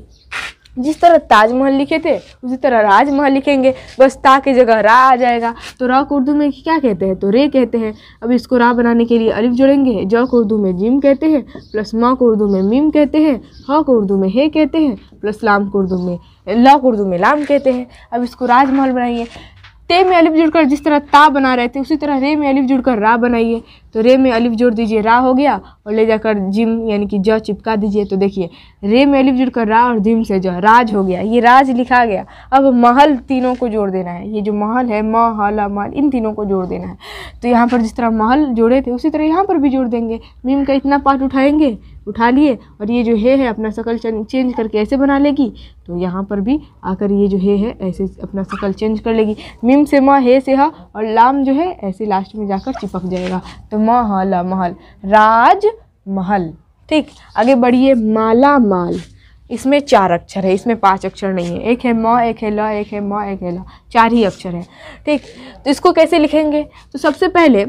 जिस तरह ताजमहल लिखे थे उसी तरह राजमहल लिखेंगे बस ता की जगह रा आ जाएगा तो रा को उर्दू में क्या कहते हैं तो रे कहते हैं अब इसको रा बनाने के लिए अलिफ जोड़ेंगे ज को उर्दू में जिम कहते हैं प्लस माँ को उर्दू में मीम कहते हैं ह को उर्दू में हे कहते हैं प्लस लाम को उर्दू में ला को उर्दू में लाम कहते हैं अब इसको राजमहल बनाइए ते में अलिफ जुड़कर जिस तरह ता बना रहे थे उसी तरह रे में अलिफ जुड़कर रा बनाइए तो रे में अलिफ जोड़ दीजिए रा हो गया और ले जाकर जिम यानी कि ज चिपका दीजिए तो देखिए रे में अलिफ जुड़कर रा और जिम से ज राज हो गया ये राज लिखा गया अब महल तीनों को जोड़ देना है ये जो महल है म हल महल इन तीनों को जोड़ देना है तो यहाँ पर जिस तरह महल जोड़े थे उसी तरह यहाँ पर भी जोड़ देंगे मीम का इतना पार्ट उठाएंगे उठा लिए और ये जो है है अपना शकल चेंज करके ऐसे बना लेगी तो यहाँ पर भी आकर ये जो है है ऐसे अपना शकल चेंज कर लेगी मिम से माँ हे से हा और लाम जो है ऐसे लास्ट में जाकर चिपक जाएगा तो महल महल राज महल ठीक आगे बढ़िए माला माल इसमें चार अक्षर है इसमें पांच अक्षर नहीं है एक है म एक है ल एक है म एक है ल चार ही अक्षर है ठीक तो इसको कैसे लिखेंगे तो सबसे पहले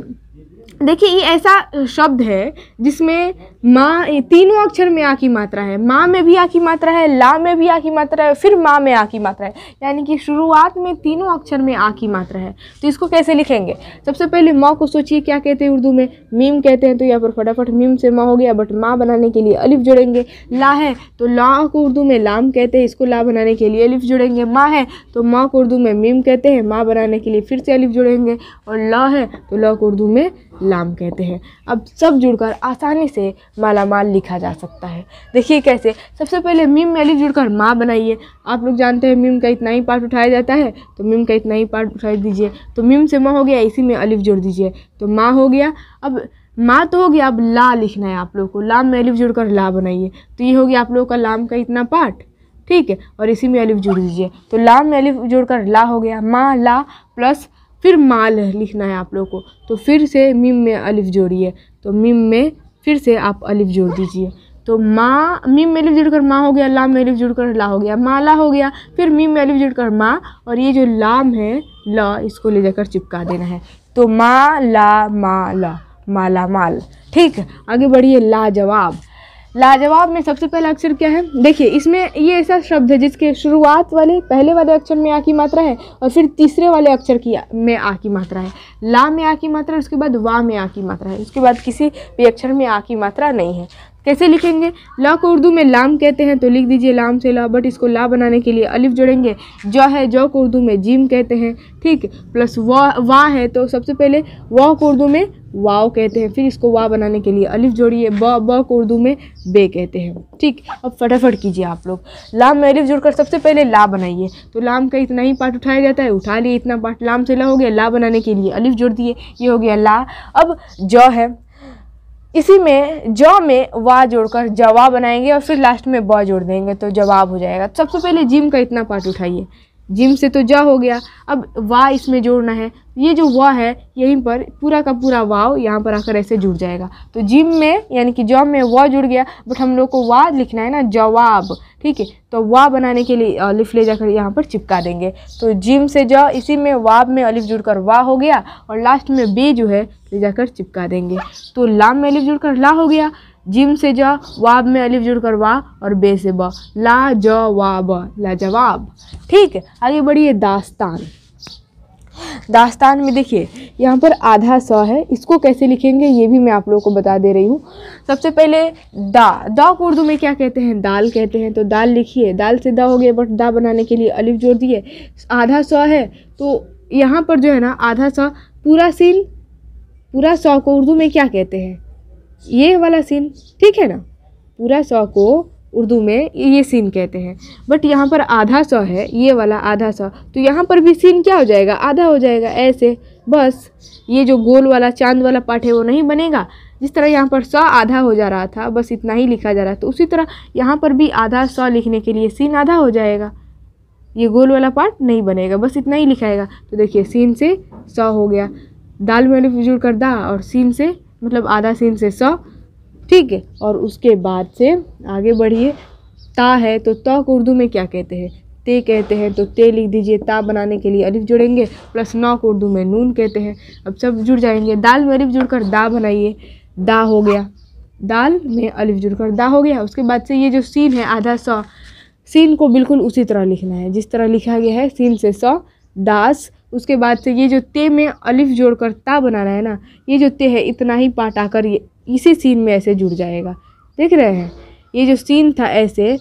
देखिए ये ऐसा शब्द है जिसमें माँ तीनों अक्षर में आ की मात्रा है माँ में भी आ की मात्रा है ला में भी आ की मात्रा है फिर माँ में आ की मात्रा है यानी कि शुरुआत में तीनों अक्षर में आ की मात्रा है तो इसको कैसे लिखेंगे सबसे पहले माँ को सोचिए क्या कहते हैं उर्दू में मीम कहते हैं तो यहाँ पर फटाफट मीम से माँ हो गया बट माँ बनाने के लिए अलिफ जुड़ेंगे ला है तो ला को उर्दू में लाम कहते हैं इसको ला बनाने के लिए अलिफ जुड़ेंगे माँ है तो माँ को उर्दू में मीम कहते हैं माँ बनाने के लिए फिर से अलिफ जुड़ेंगे और ला है तो ला को उर्दू में लाम कहते हैं अब सब जुड़कर आसानी से माला माल लिखा जा सकता है देखिए कैसे सबसे पहले मीम में जुड़कर माँ बनाइए आप लोग जानते हैं मीम का इतना ही पार्ट उठाया जाता है तो मीम का इतना ही पार्ट उठा दीजिए तो मीम से माँ हो गया इसी में अलिफ जोड़ दीजिए तो माँ हो गया अब माँ तो हो गया अब ला लिखना है आप लोग को लाम में अलिफ जुड़कर ला बनाइए तो ये हो गया आप लोगों का लाम का इतना पार्ट ठीक है और इसी में अलिफ जुड़ दीजिए तो लाम में अलिफ जुड़कर ला हो गया माँ ला प्लस फिर माल लिखना है आप लोगों को तो फिर से मीम में अलिफ जोड़िए तो मीम में फिर से आप अलिफ जोड़ दीजिए तो माँ मीम में अलिफ जुड़कर माँ हो गया लाम में अलिफ जुड़कर ला हो गया माला हो गया फिर मीम में अलिफ जुड़कर माँ और ये जो लाम है ला इसको ले जाकर चिपका देना है तो माँ ला माँ ला माला माल ठीक आगे बढ़िए लाजवाब लाजवाब में सबसे पहला अक्षर क्या है देखिए इसमें ये ऐसा शब्द है जिसके शुरुआत वाले पहले वाले अक्षर में आ की मात्रा है और फिर तीसरे वाले अक्षर की में आ की मात्रा है ला में आ की मात्रा उसके बाद वा में आ की मात्रा है उसके बाद किसी भी अक्षर में आ की मात्रा नहीं है कैसे लिखेंगे ला को उर्दू में लाम कहते हैं तो लिख दीजिए लाम से ला बट इसको ला बनाने के लिए अलिफ जोड़ेंगे ज है ज को उर्दू में जिम कहते हैं ठीक प्लस वा वाह है तो सबसे पहले वाह को उर्दू में वाओ कहते हैं फिर इसको वाह बनाने के लिए अलिफ जोड़िए ब ब को उर्दू में बे कहते हैं ठीक अब फटाफट कीजिए आप लोग लाम में अलिफ जोड़कर सबसे पहले ला बनाइए तो लाम का इतना ही पार्ट उठाया जाता है उठा लिए इतना पार्ट लाम से ला हो गया ला बनाने के लिए अलिफ जोड़ दिए ये हो गया ला अब ज है इसी में ज में वा जोड़कर जवा बनाएंगे और फिर लास्ट में ब जोड़ देंगे तो जवाब हो जाएगा तो सबसे पहले जिम का इतना पार्ट उठाइए जिम से तो जा हो गया अब वाह इसमें जोड़ना है ये जो वाह है यहीं पर पूरा का पूरा वाव यहाँ पर आकर ऐसे जुड़ जाएगा तो जिम में यानी कि जॉब में वाह जुड़ गया बट हम लोग को वाह लिखना है ना जवाब ठीक है तो वाह बनाने के लिए अलिफ ले जाकर यहाँ पर चिपका देंगे तो जिम से ज इसी में वाब में अलिफ जुड़कर वाह हो गया और लास्ट में बे जो है ले जाकर चिपका देंगे तो लाम में अलिफ जुड़कर ला हो गया जिम से जा वाब में अलिफ जुड़ कर वा और बे से ब ला जवाब लाजवाब ठीक है आगे बढ़िए दास्तान दास्तान में देखिए यहाँ पर आधा स है इसको कैसे लिखेंगे ये भी मैं आप लोगों को बता दे रही हूँ सबसे पहले दा दा को उर्दू में क्या कहते हैं दाल कहते हैं तो दाल लिखिए दाल से दा हो गया बट दा बनाने के लिए अलिफ जोड़ दिए आधा स है तो यहाँ पर जो है ना आधा स पूरा सील पूरा सौ को उर्दू में क्या कहते हैं ये वाला सीन ठीक है ना पूरा सौ को उर्दू में ये सीन कहते हैं बट यहाँ पर आधा सौ है ये वाला आधा सौ तो यहाँ पर भी सीन क्या हो जाएगा आधा हो जाएगा ऐसे बस ये जो गोल वाला चांद वाला पार्ट है वो नहीं बनेगा जिस तरह यहाँ पर सौ आधा हो जा रहा था बस इतना ही लिखा जा रहा था तो उसी तरह यहाँ पर भी आधा सौ लिखने के लिए सीन आधा हो जाएगा ये गोल वाला पार्ट नहीं बनेगा बस इतना ही लिखाएगा तो देखिए सीन से सौ हो गया दाल में अलिफ जुड़ कर दा और सीन से मतलब आधा सीन से सौ ठीक है और उसके बाद से आगे बढ़िए ता है तो त को उर्दू में क्या कहते हैं ते कहते हैं तो ते लिख दीजिए ता बनाने के लिए अलिफ जुड़ेंगे प्लस नौ को उर्दू में नून कहते हैं अब सब जुड़ जाएंगे दाल में अलिफ जुड़कर दा बनाइए दा हो गया दाल में अलिफ जुड़कर दा हो गया उसके बाद से ये जो सीन है आधा सौ सीन को बिल्कुल उसी तरह लिखना है जिस तरह लिखा गया है सीन से सौ दास उसके बाद से ये जो ते में अलिफ जोड़कर ता बनाना है ना ये जो ते है इतना ही पार्ट आकर ये इसी सीन में ऐसे जुड़ जाएगा देख रहे हैं ये जो सीन था ऐसे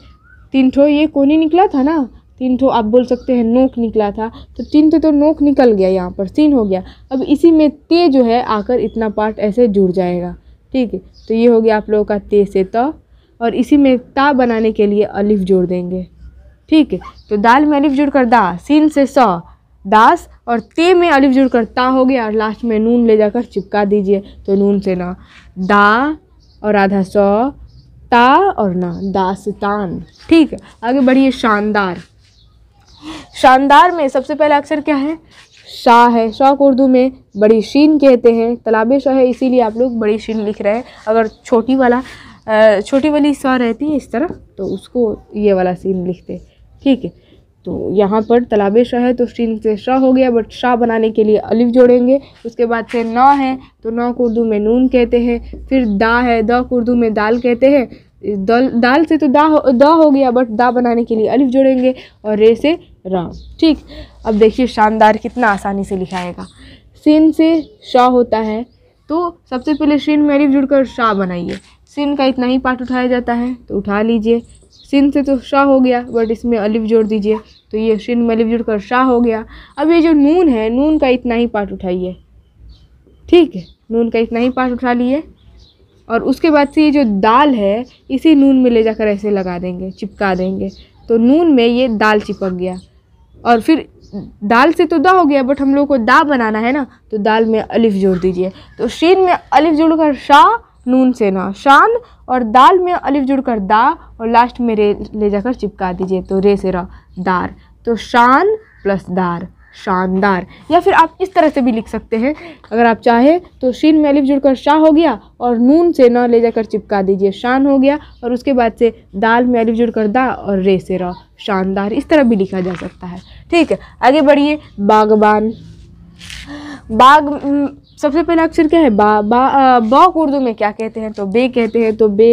तीन ठो ये कोनी निकला था ना तीन ठो आप बोल सकते हैं नोक निकला था तो तीन तो नोक निकल गया यहाँ पर सीन हो गया अब इसी में ते जो है आकर इतना पार्ट ऐसे जुड़ जाएगा ठीक है तो ये हो गया आप लोगों का ते से त और इसी में ता बनाने के लिए अलिफ जोड़ देंगे ठीक है तो दाल में अलिफ जुड़ कर दा सीन से सौ दास और ते में अलिफ जुड़ कर ता हो गया और लास्ट में नून ले जाकर चिपका दीजिए तो नून से ना दा और आधा सौ ता और ना दासतान ठीक है आगे बढ़िए शानदार शानदार में सबसे पहला अक्षर क्या है शाह है शाह को उर्दू में बड़ी शीन कहते हैं तलाबे शाह है इसीलिए आप लोग बड़ी शीन लिख रहे हैं अगर छोटी वाला छोटी वाली शाह रहती है इस तरह तो उसको ये वाला सीन लिखते ठीक है तो यहाँ पर तलाब शाह है तो शीन से शाह हो गया बट शाह बनाने के लिए अलिफ जोड़ेंगे उसके बाद फिर नौ है तो नौ को उर्दू में नून कहते हैं फिर दा है दा को उर्दू में दाल कहते हैं दल दाल से तो दा हो दा हो गया बट दा बनाने के लिए अलिफ जोड़ेंगे और रे से रा ठीक अब देखिए शानदार कितना आसानी से लिखाएगा सिन से शाह होता है तो सबसे पहले शीन में अलिफ जुड़कर शाह बनाइए सिन का इतना ही पार्ट उठाया जाता है तो उठा लीजिए सिन से तो शाह हो गया बट इसमें अलिफ जोड़ दीजिए तो ये सिन में अलिफ जोड़ कर शाह हो गया अब ये जो नून है नून का इतना ही पार्ट उठाइए ठीक है नून का इतना ही पार्ट उठा लिए और उसके बाद से ये जो दाल है इसी नून में ले जाकर ऐसे लगा देंगे चिपका देंगे तो नून में ये दाल चिपक गया और फिर दाल से तो दा हो गया बट हम लोगों को दा बनाना है ना तो दाल में अलिफ जोड़ दीजिए तो शीन में अलिफ जोड़कर शाह नून से ना शान और दाल में अलिफ जुड़ कर दा और लास्ट में रे ले जाकर चिपका दीजिए तो रे से रा दार तो शान प्लस दार शानदार या फिर आप इस तरह से भी लिख सकते हैं अगर आप चाहें तो शीन में अलिफ जुड़कर शाह हो गया और नून से न ले जाकर चिपका दीजिए शान हो गया और उसके बाद से दाल में अलिफ जुड़कर दा और रे से रह शानदार इस तरह भी लिखा जा सकता है ठीक है आगे बढ़िए बागबान बाग सबसे पहला अक्षर क्या है बा बा बा को उर्दू में क्या कहते हैं तो बे कहते हैं तो बे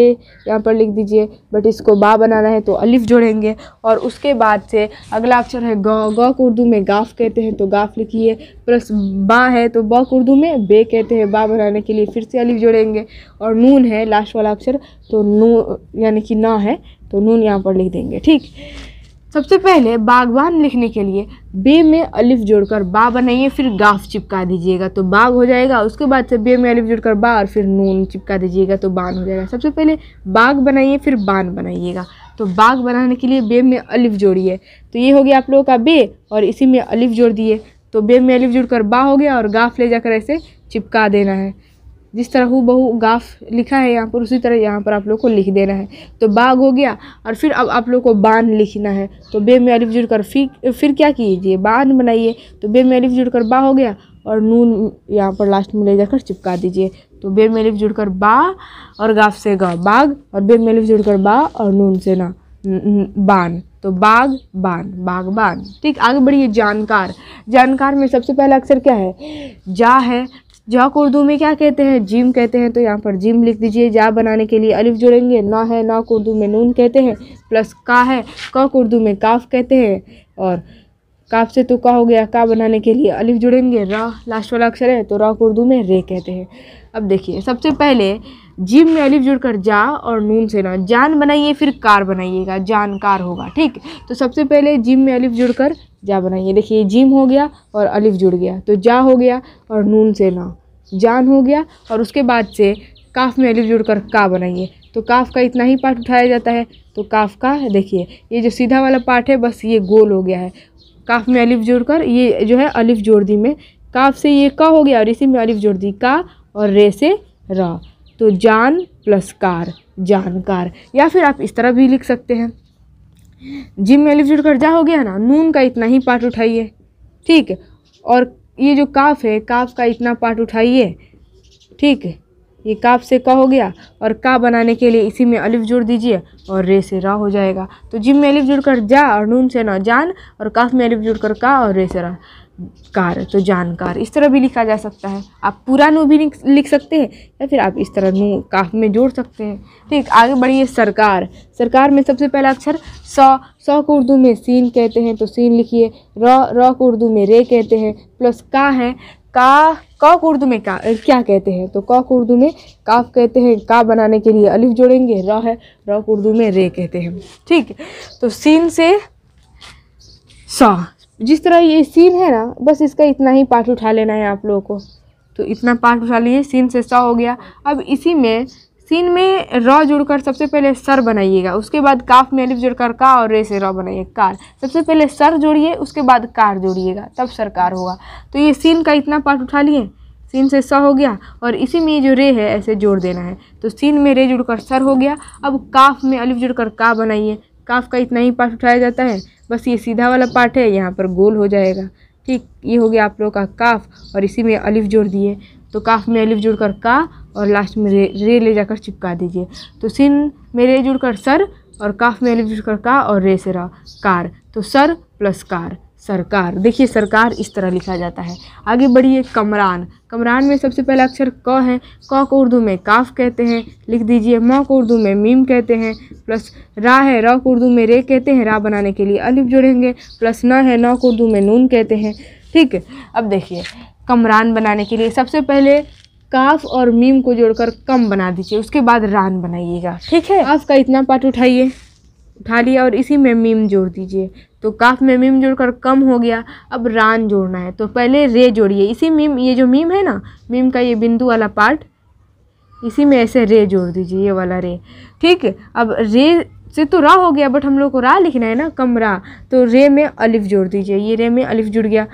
यहाँ पर लिख दीजिए बट इसको बा बनाना है तो अलिफ जोड़ेंगे और उसके बाद से अगला अक्षर है गौ गौ को उर्दू में गाफ कहते हैं तो गाफ लिखिए प्लस बा है तो बा को उर्दू में बे कहते हैं बा बनाने के लिए फिर से अलिफ जोड़ेंगे और नून है लास्ट वाला अक्षर तो नू यानी कि ना है तो नून यहाँ पर लिख देंगे ठीक सबसे पहले बागवान लिखने के लिए बे में अलिफ जोड़कर बा बनाइए फिर गाफ चिपका दीजिएगा तो बाग हो जाएगा उसके बाद से बे में अलिफ जोड़कर बा और फिर नून चिपका दीजिएगा तो बान हो जाएगा सबसे पहले बाग बनाइए फिर बान बनाइएगा तो बाग बनाने के लिए बे में अलिफ जोड़िए तो ये हो गया आप लोगों का बे और इसी में अलिफ जोड़ दिए तो बे में अलिफ जुड़ कर बा हो गया और गाफ ले जाकर ऐसे चिपका देना है जिस तरह हु बहू गाफ लिखा है यहाँ पर उसी तरह यहाँ पर आप लोग को लिख देना है तो बाग हो गया और फिर अब आप लोग को बान लिखना है तो बे में अलिफ जुड़ कर फिर फिर क्या कीजिए बान बनाइए तो बे में अलिफ जुड़ कर बा हो गया और नून यहाँ पर लास्ट में ले जाकर चिपका दीजिए तो बे में अलिफ जुड़ कर बा और गाफ से गा बाग और बे में अलिफ जुड़ कर बा और नून से ना बान तो बाग बान बाग बान ठीक आगे बढ़िए जानकार जानकार में सबसे पहला अक्षर क्या है जा है जहाँ को उर्दू में क्या कहते हैं जिम कहते हैं तो यहाँ पर जिम लिख दीजिए जा बनाने के लिए अलिफ जोड़ेंगे ना है ना को उर्दू में नून कहते हैं प्लस का है क को उर्दू में काफ कहते हैं और काफ से तो का हो गया का बनाने के लिए अलिफ जुड़ेंगे रा लास्ट वाला अक्षर है तो रा को उर्दू में रे कहते हैं अब देखिए सबसे पहले जिम में अलिफ जुड़कर जा और नून से ना जान बनाइए फिर कार बनाइएगा जान कार होगा ठीक तो सबसे पहले जिम में अलिफ जुड़कर जा बनाइए देखिए जिम हो गया और अलिफ जुड़ गया तो जा हो गया और नून से ना जान हो गया और उसके बाद से काफ में अलिफ कर का बनाइए तो काफ का इतना ही पार्ट उठाया जाता है तो काफ का देखिए ये जो सीधा वाला पार्ट है बस ये गोल हो गया है काफ में अलिफ कर ये जो है अलिफ जोड़ दी में काफ से ये का हो गया और इसी में अलिफ जोड़ दी का और रे से रा तो जान प्लस कार जानकार या फिर आप इस तरह भी लिख सकते हैं जिम में एलिफ जुड़ कर जा हो गया ना नून का इतना ही पार्ट उठाइए ठीक और ये जो काफ है काफ का इतना पार्ट उठाइए ठीक है ये काफ से का हो गया और का बनाने के लिए इसी में अलिफ जोड़ दीजिए और रे से रा हो जाएगा तो जिम में अलिफ जुड़ कर जा और नून से ना जान और काफ में अलिफ जुड़ कर का और रे से रा कार तो जानकार इस तरह भी लिखा जा सकता है आप पूरा नू भी लिख सकते हैं या फिर आप इस तरह नू काफ में जोड़ सकते हैं ठीक आगे बढ़िए सरकार सरकार में सबसे पहला अक्षर सौ सौ को उर्दू में सीन कहते हैं तो सीन लिखिए रॉ रॉ को उर्दू में रे कहते हैं प्लस का है का कौ को उर्दू में का क्या कहते हैं तो कौ को उर्दू में काफ कहते हैं का बनाने के लिए अलिफ जोड़ेंगे रॉ है रॉ को उर्दू में रे कहते हैं ठीक तो सीन से सौ जिस तरह ये सीन है ना बस इसका इतना ही पार्ट उठा लेना है आप लोगों को तो इतना पार्ट उठा लीजिए सीन से सा हो गया अब इसी में सीन में रॉ जुड़कर सबसे पहले सर बनाइएगा उसके बाद काफ में अलिफ जुड़कर का और रे से रॉ बनाइए कार सबसे पहले सर जोड़िए उसके बाद कार जोड़िएगा तब सरकार होगा तो ये सीन का इतना पार्ट उठा लिए सीन से सा हो गया और इसी में जो रे है ऐसे जोड़ देना है तो सीन में रे जुड़कर सर हो गया अब काफ में अलिफ जुड़कर का बनाइए काफ का इतना ही पार्ट उठाया जाता है बस ये सीधा वाला पार्ट है यहाँ पर गोल हो जाएगा ठीक ये हो गया आप लोगों का काफ और इसी में अलिफ जोड़ दिए तो काफ में अलिफ कर का और लास्ट में रे रे ले जाकर चिपका दीजिए तो सिन में रे जुड़कर सर और काफ में अलिफ जुड़कर का और रे से रा कार तो सर प्लस कार सरकार देखिए सरकार इस तरह लिखा जाता है आगे बढ़िए कमरान कमरान में सबसे पहला अक्षर क है क को उर्दू में काफ कहते हैं लिख दीजिए म को उर्दू में मीम कहते हैं प्लस रा है रा को उर्दू में रे कहते हैं रा बनाने के लिए अलिफ जोड़ेंगे प्लस न है न को उर्दू में नून कहते हैं ठीक है अब देखिए कमरान बनाने के लिए सबसे पहले काफ और मीम को जोड़कर कम बना दीजिए उसके बाद रान बनाइएगा ठीक है काफ का इतना पार्ट उठाइए उठा लिया और इसी में मीम जोड़ दीजिए तो काफ में मीम जोड़कर कम हो गया अब रान जोड़ना है तो पहले रे जोड़िए इसी मीम ये जो मीम है ना मीम का ये बिंदु वाला पार्ट इसी में ऐसे रे जोड़ दीजिए ये वाला रे ठीक अब रे से तो रा हो गया बट हम लोग को रा लिखना है ना कमरा तो रे में अलिफ जोड़ दीजिए ये रे में अलिफ जुड़ गया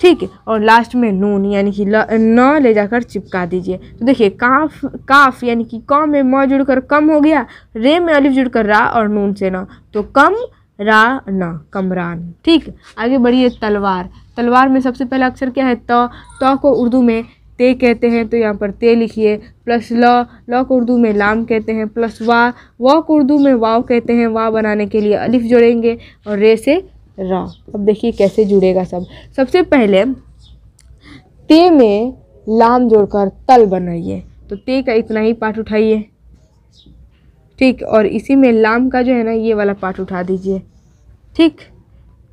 ठीक है और लास्ट में नून यानी कि न ले जाकर चिपका दीजिए तो देखिए काफ काफ यानी कि क में म जुड़कर कम हो गया रे में अलिफ जुड़कर रा और नून से न तो कम रा न कमरान ठीक आगे बढ़िए तलवार तलवार में सबसे पहला अक्षर क्या है त तो, तो को उर्दू में ते कहते हैं तो यहाँ पर ते लिखिए प्लस लॉ लॉ उर्दू में लाम कहते हैं प्लस वा वाह उर्दू में वाव कहते हैं वा बनाने के लिए अलिफ जुड़ेंगे और रे से रा अब देखिए कैसे जुड़ेगा सब सबसे पहले ते में लाम जोड़कर तल बनाइए तो ते का इतना ही पार्ट उठाइए ठीक और इसी में लाम का जो है ना ये वाला पार्ट उठा दीजिए ठीक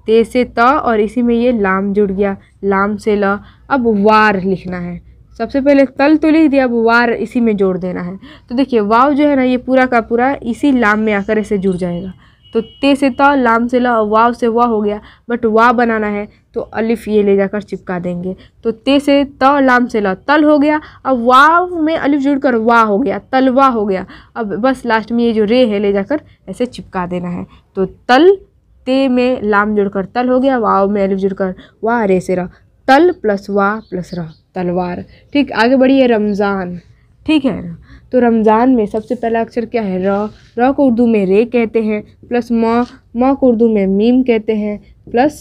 ते से त और इसी में ये लाम जुड़ गया लाम से ल अब वार लिखना है सबसे पहले तल तो लिख दिया अब वार इसी में जोड़ देना है तो देखिए वाव जो है ना ये पूरा का पूरा इसी लाम में आकर ऐसे जुड़ जाएगा तो ते से त लाम से ल वाव से वाह हो गया बट वाह बनाना है तो अलिफ ये ले जाकर चिपका देंगे तो ते से त लाम से ल तल हो गया अब वाव में अलिफ जुड़कर वाह हो गया तल वाह हो गया अब बस लास्ट में ये जो रे है ले जाकर ऐसे चिपका देना है तो तल ते में लाम जुड़कर तल हो गया वाव में अलिफ जुड़कर वाह रे से र तल प्लस वा प्लस र तलवार ठीक आगे बढ़िए रमज़ान ठीक है तो रमज़ान में सबसे पहला अक्षर क्या है र र को उर्दू में रे कहते हैं प्लस म म को उर्दू में मीम कहते हैं प्लस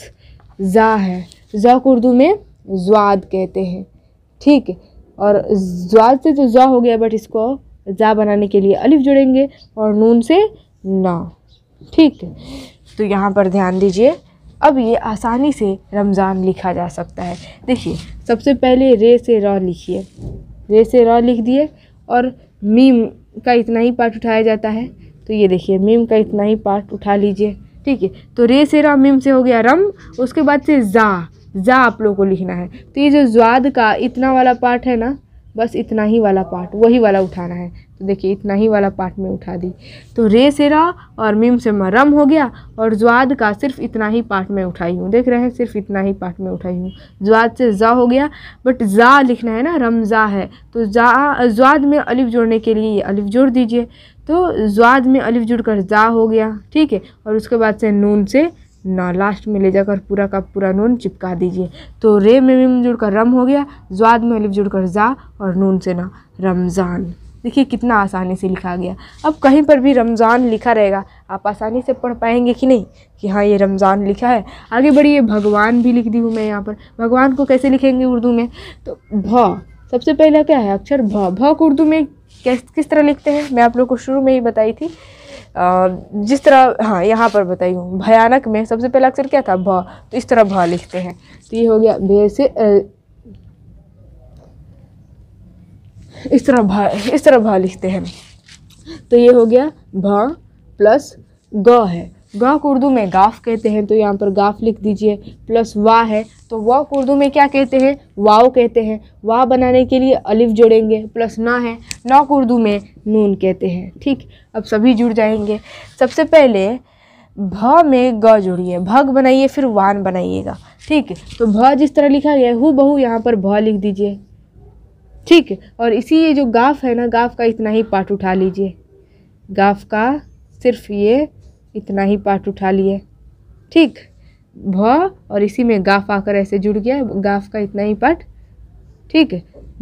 जा है ज को उर्दू में ज्वाद कहते हैं ठीक और ज्वाद से तो जा हो गया बट इसको जा बनाने के लिए अलिफ जुड़ेंगे और नून से ना ठीक तो यहाँ पर ध्यान दीजिए अब ये आसानी से रमज़ान लिखा जा सकता है देखिए सबसे पहले रे से रॉ लिखिए रे से रॉ लिख दिए और मीम का इतना ही पार्ट उठाया जाता है तो ये देखिए मीम का इतना ही पार्ट उठा लीजिए ठीक है तो रे से रॉ मीम से हो गया रम उसके बाद से जा जा आप लोगों को लिखना है तो ये जो ज्वाद का इतना वाला पार्ट है ना बस इतना ही वाला पार्ट वही वाला उठाना है तो देखिए इतना ही वाला पार्ट में उठा दी तो रे से रा और मीम से मरम हो गया और ज्वाद का सिर्फ इतना ही पार्ट में उठाई हूँ देख रहे हैं सिर्फ इतना ही पार्ट में उठाई हूँ ज्वाद से जा हो गया बट जा लिखना है ना रमज़ा है तो जा ज्वाद में अलिफ जोड़ने के लिए अलिफ जोड़ दीजिए तो ज्वाद में अलिफ जुड़ कर जा हो गया ठीक है और उसके बाद से नून से ना लास्ट में ले जाकर पूरा का पूरा नून चिपका दीजिए तो रे में मिम जुड़कर रम हो गया जवाद में अलिफ जुड़कर जा और नून से ना रमज़ान देखिए कितना आसानी से लिखा गया अब कहीं पर भी रमज़ान लिखा रहेगा आप आसानी से पढ़ पाएंगे कि नहीं कि हाँ ये रमज़ान लिखा है आगे बढ़िए भगवान भी लिख दी हूँ मैं यहाँ पर भगवान को कैसे लिखेंगे उर्दू में तो भ सबसे पहला क्या है अक्षर भ भ को उर्दू में कैस किस तरह लिखते हैं मैं आप लोग को शुरू में ही बताई थी जिस तरह हाँ यहाँ पर बताई हूँ भयानक में सबसे पहला अक्षर क्या था भ तो इस तरह भ लिखते हैं तो ये हो गया भे से इस तरह भा इस तरह भा लिखते हैं तो ये हो गया भ प्लस ग है गाँव उर्दू में गाफ कहते हैं तो यहाँ पर गाफ लिख दीजिए प्लस वा है तो वाह उर्दू में क्या कहते हैं वाओ कहते हैं वाह बनाने के लिए अलिफ जोड़ेंगे प्लस ना है नौ उर्दू में नून कहते हैं ठीक अब सभी जुड़ जाएंगे सबसे पहले भ में ग जुड़िए भग बनाइए फिर वान बनाइएगा ठीक तो भ जिस तरह लिखा गया है हु बहु यहाँ पर भ लिख दीजिए ठीक और इसी ये जो गाफ है ना गाफ का इतना ही पार्ट उठा लीजिए गाफ का सिर्फ ये इतना ही पार्ट उठा लिए ठीक भ और इसी में गाफ आकर ऐसे जुड़ गया गाफ का इतना ही पार्ट ठीक है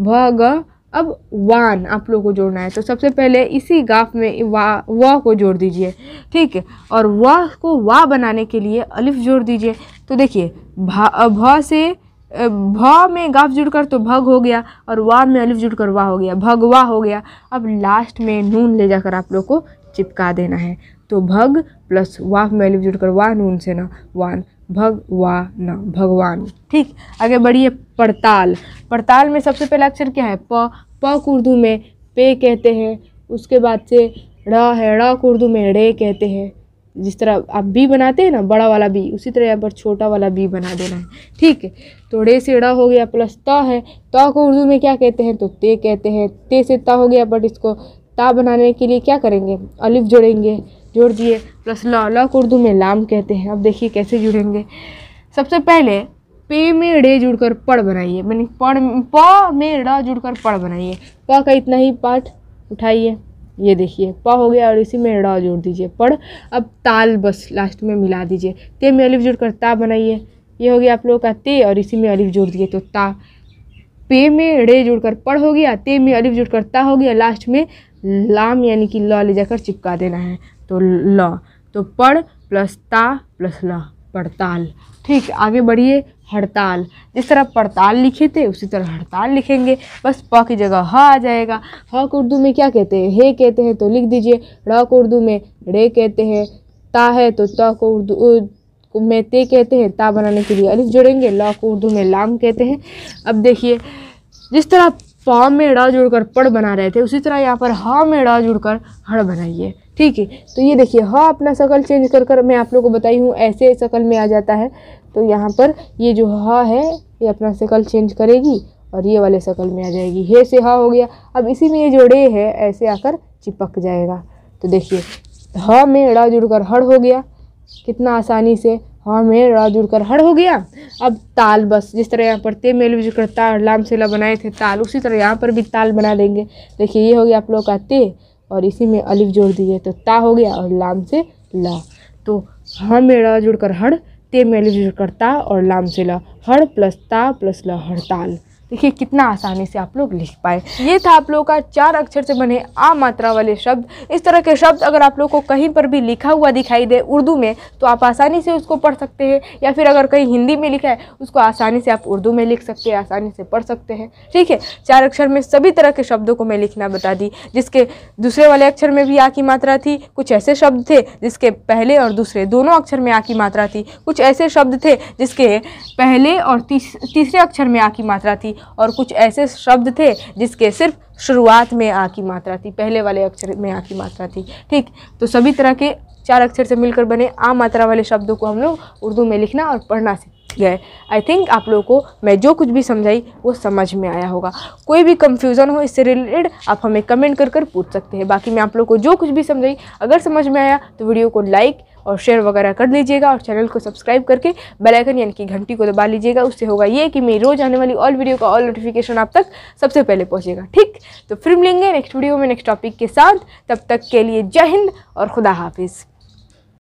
भ ग अब वान आप लोगों को जोड़ना है तो सबसे पहले इसी गाफ में वा व को जोड़ दीजिए ठीक है और व को वा बनाने के लिए अलिफ जोड़ दीजिए तो देखिए भा भ से भ में गाफ जुड़कर तो भग हो गया और वा में अलिफ जुड़कर वाह हो गया भगवा हो गया अब लास्ट में नून ले जाकर आप लोग को चिपका देना है तो भग प्लस वाह में वैल्यू जुड़कर वाह नून से ना वान न भगवान ठीक आगे बढ़िए पड़ताल पड़ताल में सबसे पहला अक्षर क्या है प प उर्दू में पे कहते हैं उसके बाद से ड़ है ड़ उर्दू में रे कहते हैं जिस तरह आप बी बनाते हैं ना बड़ा वाला बी उसी तरह यहाँ पर छोटा वाला बी बना देना है ठीक है तो रे से रा हो गया प्लस त है त को उर्दू में क्या कहते हैं तो ते कहते हैं ते से त हो गया बट इसको ता बनाने के लिए क्या करेंगे अलिफ जोड़ेंगे जोड़ दिए प्लस लॉ लॉ को उर्दू में लाम कहते हैं अब देखिए कैसे जुड़ेंगे सबसे पहले पे में रे जुड़कर पड़ बनाइए मैंने पढ़ प में र जुड़कर पढ़ बनाइए प का इतना ही पाठ उठाइए ये देखिए प हो गया और इसी में र जोड़ दीजिए पढ़ अब ताल बस लास्ट में मिला दीजिए ते में अलिफ जुड़कर ता बनाइए ये हो गया आप लोगों का ते और इसी में अलिफ जोड़ दिए तो ता पे में रे जुड़कर पढ़ हो गया ते में अलिफ जुड़कर ता हो गया लास्ट में लाम यानी कि लॉ ले जाकर चिपका देना है तो ल तो पढ़ प्लस ता प्लस ल पड़ताल ठीक आगे बढ़िए हड़ताल जिस तरह पड़ताल लिखे थे उसी तरह हड़ताल लिखेंगे बस प की जगह ह आ जाएगा ह को उर्दू में क्या कहते हैं हे कहते हैं तो लिख दीजिए र को उर्दू में रे कहते हैं ता है तो त को उर्दू में ते कहते हैं ता बनाने के लिए अलिफ जोड़ेंगे ल को उर्दू में लाम कहते हैं अब देखिए जिस तरह प में ड़ जोड़कर पड़ बना रहे थे उसी तरह यहाँ पर ह में ड़ जोड़कर हड़ बनाइए ठीक है तो ये देखिए ह अपना शकल चेंज कर कर मैं आप लोग को बताई हूँ ऐसे शकल में आ जाता है तो यहाँ पर ये जो ह है ये अपना शकल चेंज करेगी और ये वाले शकल में आ जाएगी हे से ह हो गया अब इसी में ये जो रे है ऐसे आकर चिपक जाएगा तो देखिए ह में ड़ा जुड़ कर हड़ हो गया कितना आसानी से ह में रा जुड़ कर हड़ हो गया अब ताल बस जिस तरह यहाँ पर ते मेल भी जुड़ कर ताल लाम से ला बनाए थे ताल उसी तरह यहाँ पर भी ताल बना देंगे देखिए ये हो गया आप लोग का ते और इसी में अलिफ जोड़ दिए तो ता हो गया और लाम से ला तो हर में ड़ जुड़कर हड़ ते में अलिफ जुड़कर ता और लाम से ला हड़ प्लस ता प्लस ला हड़ताल देखिए कितना आसानी से आप लोग लिख पाए ये था आप लोगों का चार अक्षर से बने आ मात्रा वाले शब्द इस तरह के शब्द अगर आप लोग को कहीं पर भी लिखा हुआ दिखाई दे उर्दू में तो आप आसानी से उसको पढ़ सकते हैं या फिर अगर कहीं हिंदी में लिखा है उसको आसानी से आप उर्दू में लिख सकते हैं आसानी से पढ़ सकते हैं ठीक है चार अक्षर में सभी तरह के शब्दों को मैं लिखना बता दी जिसके दूसरे वाले अक्षर में भी आ की मात्रा थी कुछ ऐसे शब्द थे जिसके पहले और दूसरे दोनों अक्षर में आ की मात्रा थी कुछ ऐसे शब्द थे जिसके पहले और तीसरे अक्षर में आ की मात्रा थी और कुछ ऐसे शब्द थे जिसके सिर्फ शुरुआत में आ की मात्रा थी पहले वाले अक्षर में आ की मात्रा थी ठीक तो सभी तरह के चार अक्षर से मिलकर बने आ मात्रा वाले शब्दों को हम लोग उर्दू में लिखना और पढ़ना सीख गए आई थिंक आप लोगों को मैं जो कुछ भी समझाई वो समझ में आया होगा कोई भी कंफ्यूजन हो इससे रिलेटेड आप हमें कमेंट कर कर पूछ सकते हैं बाकी मैं आप लोग को जो कुछ भी समझाई अगर समझ में आया तो वीडियो को लाइक और शेयर वगैरह कर लीजिएगा और चैनल को सब्सक्राइब करके बेलाइकन यानी कि घंटी को दबा लीजिएगा उससे होगा ये कि मेरी रोज़ आने वाली ऑल वीडियो का ऑल नोटिफिकेशन आप तक सबसे पहले पहुँचेगा ठीक तो फिर मिलेंगे नेक्स्ट वीडियो में नेक्स्ट टॉपिक के साथ तब तक के लिए जय हिंद और खुदा हाफिज़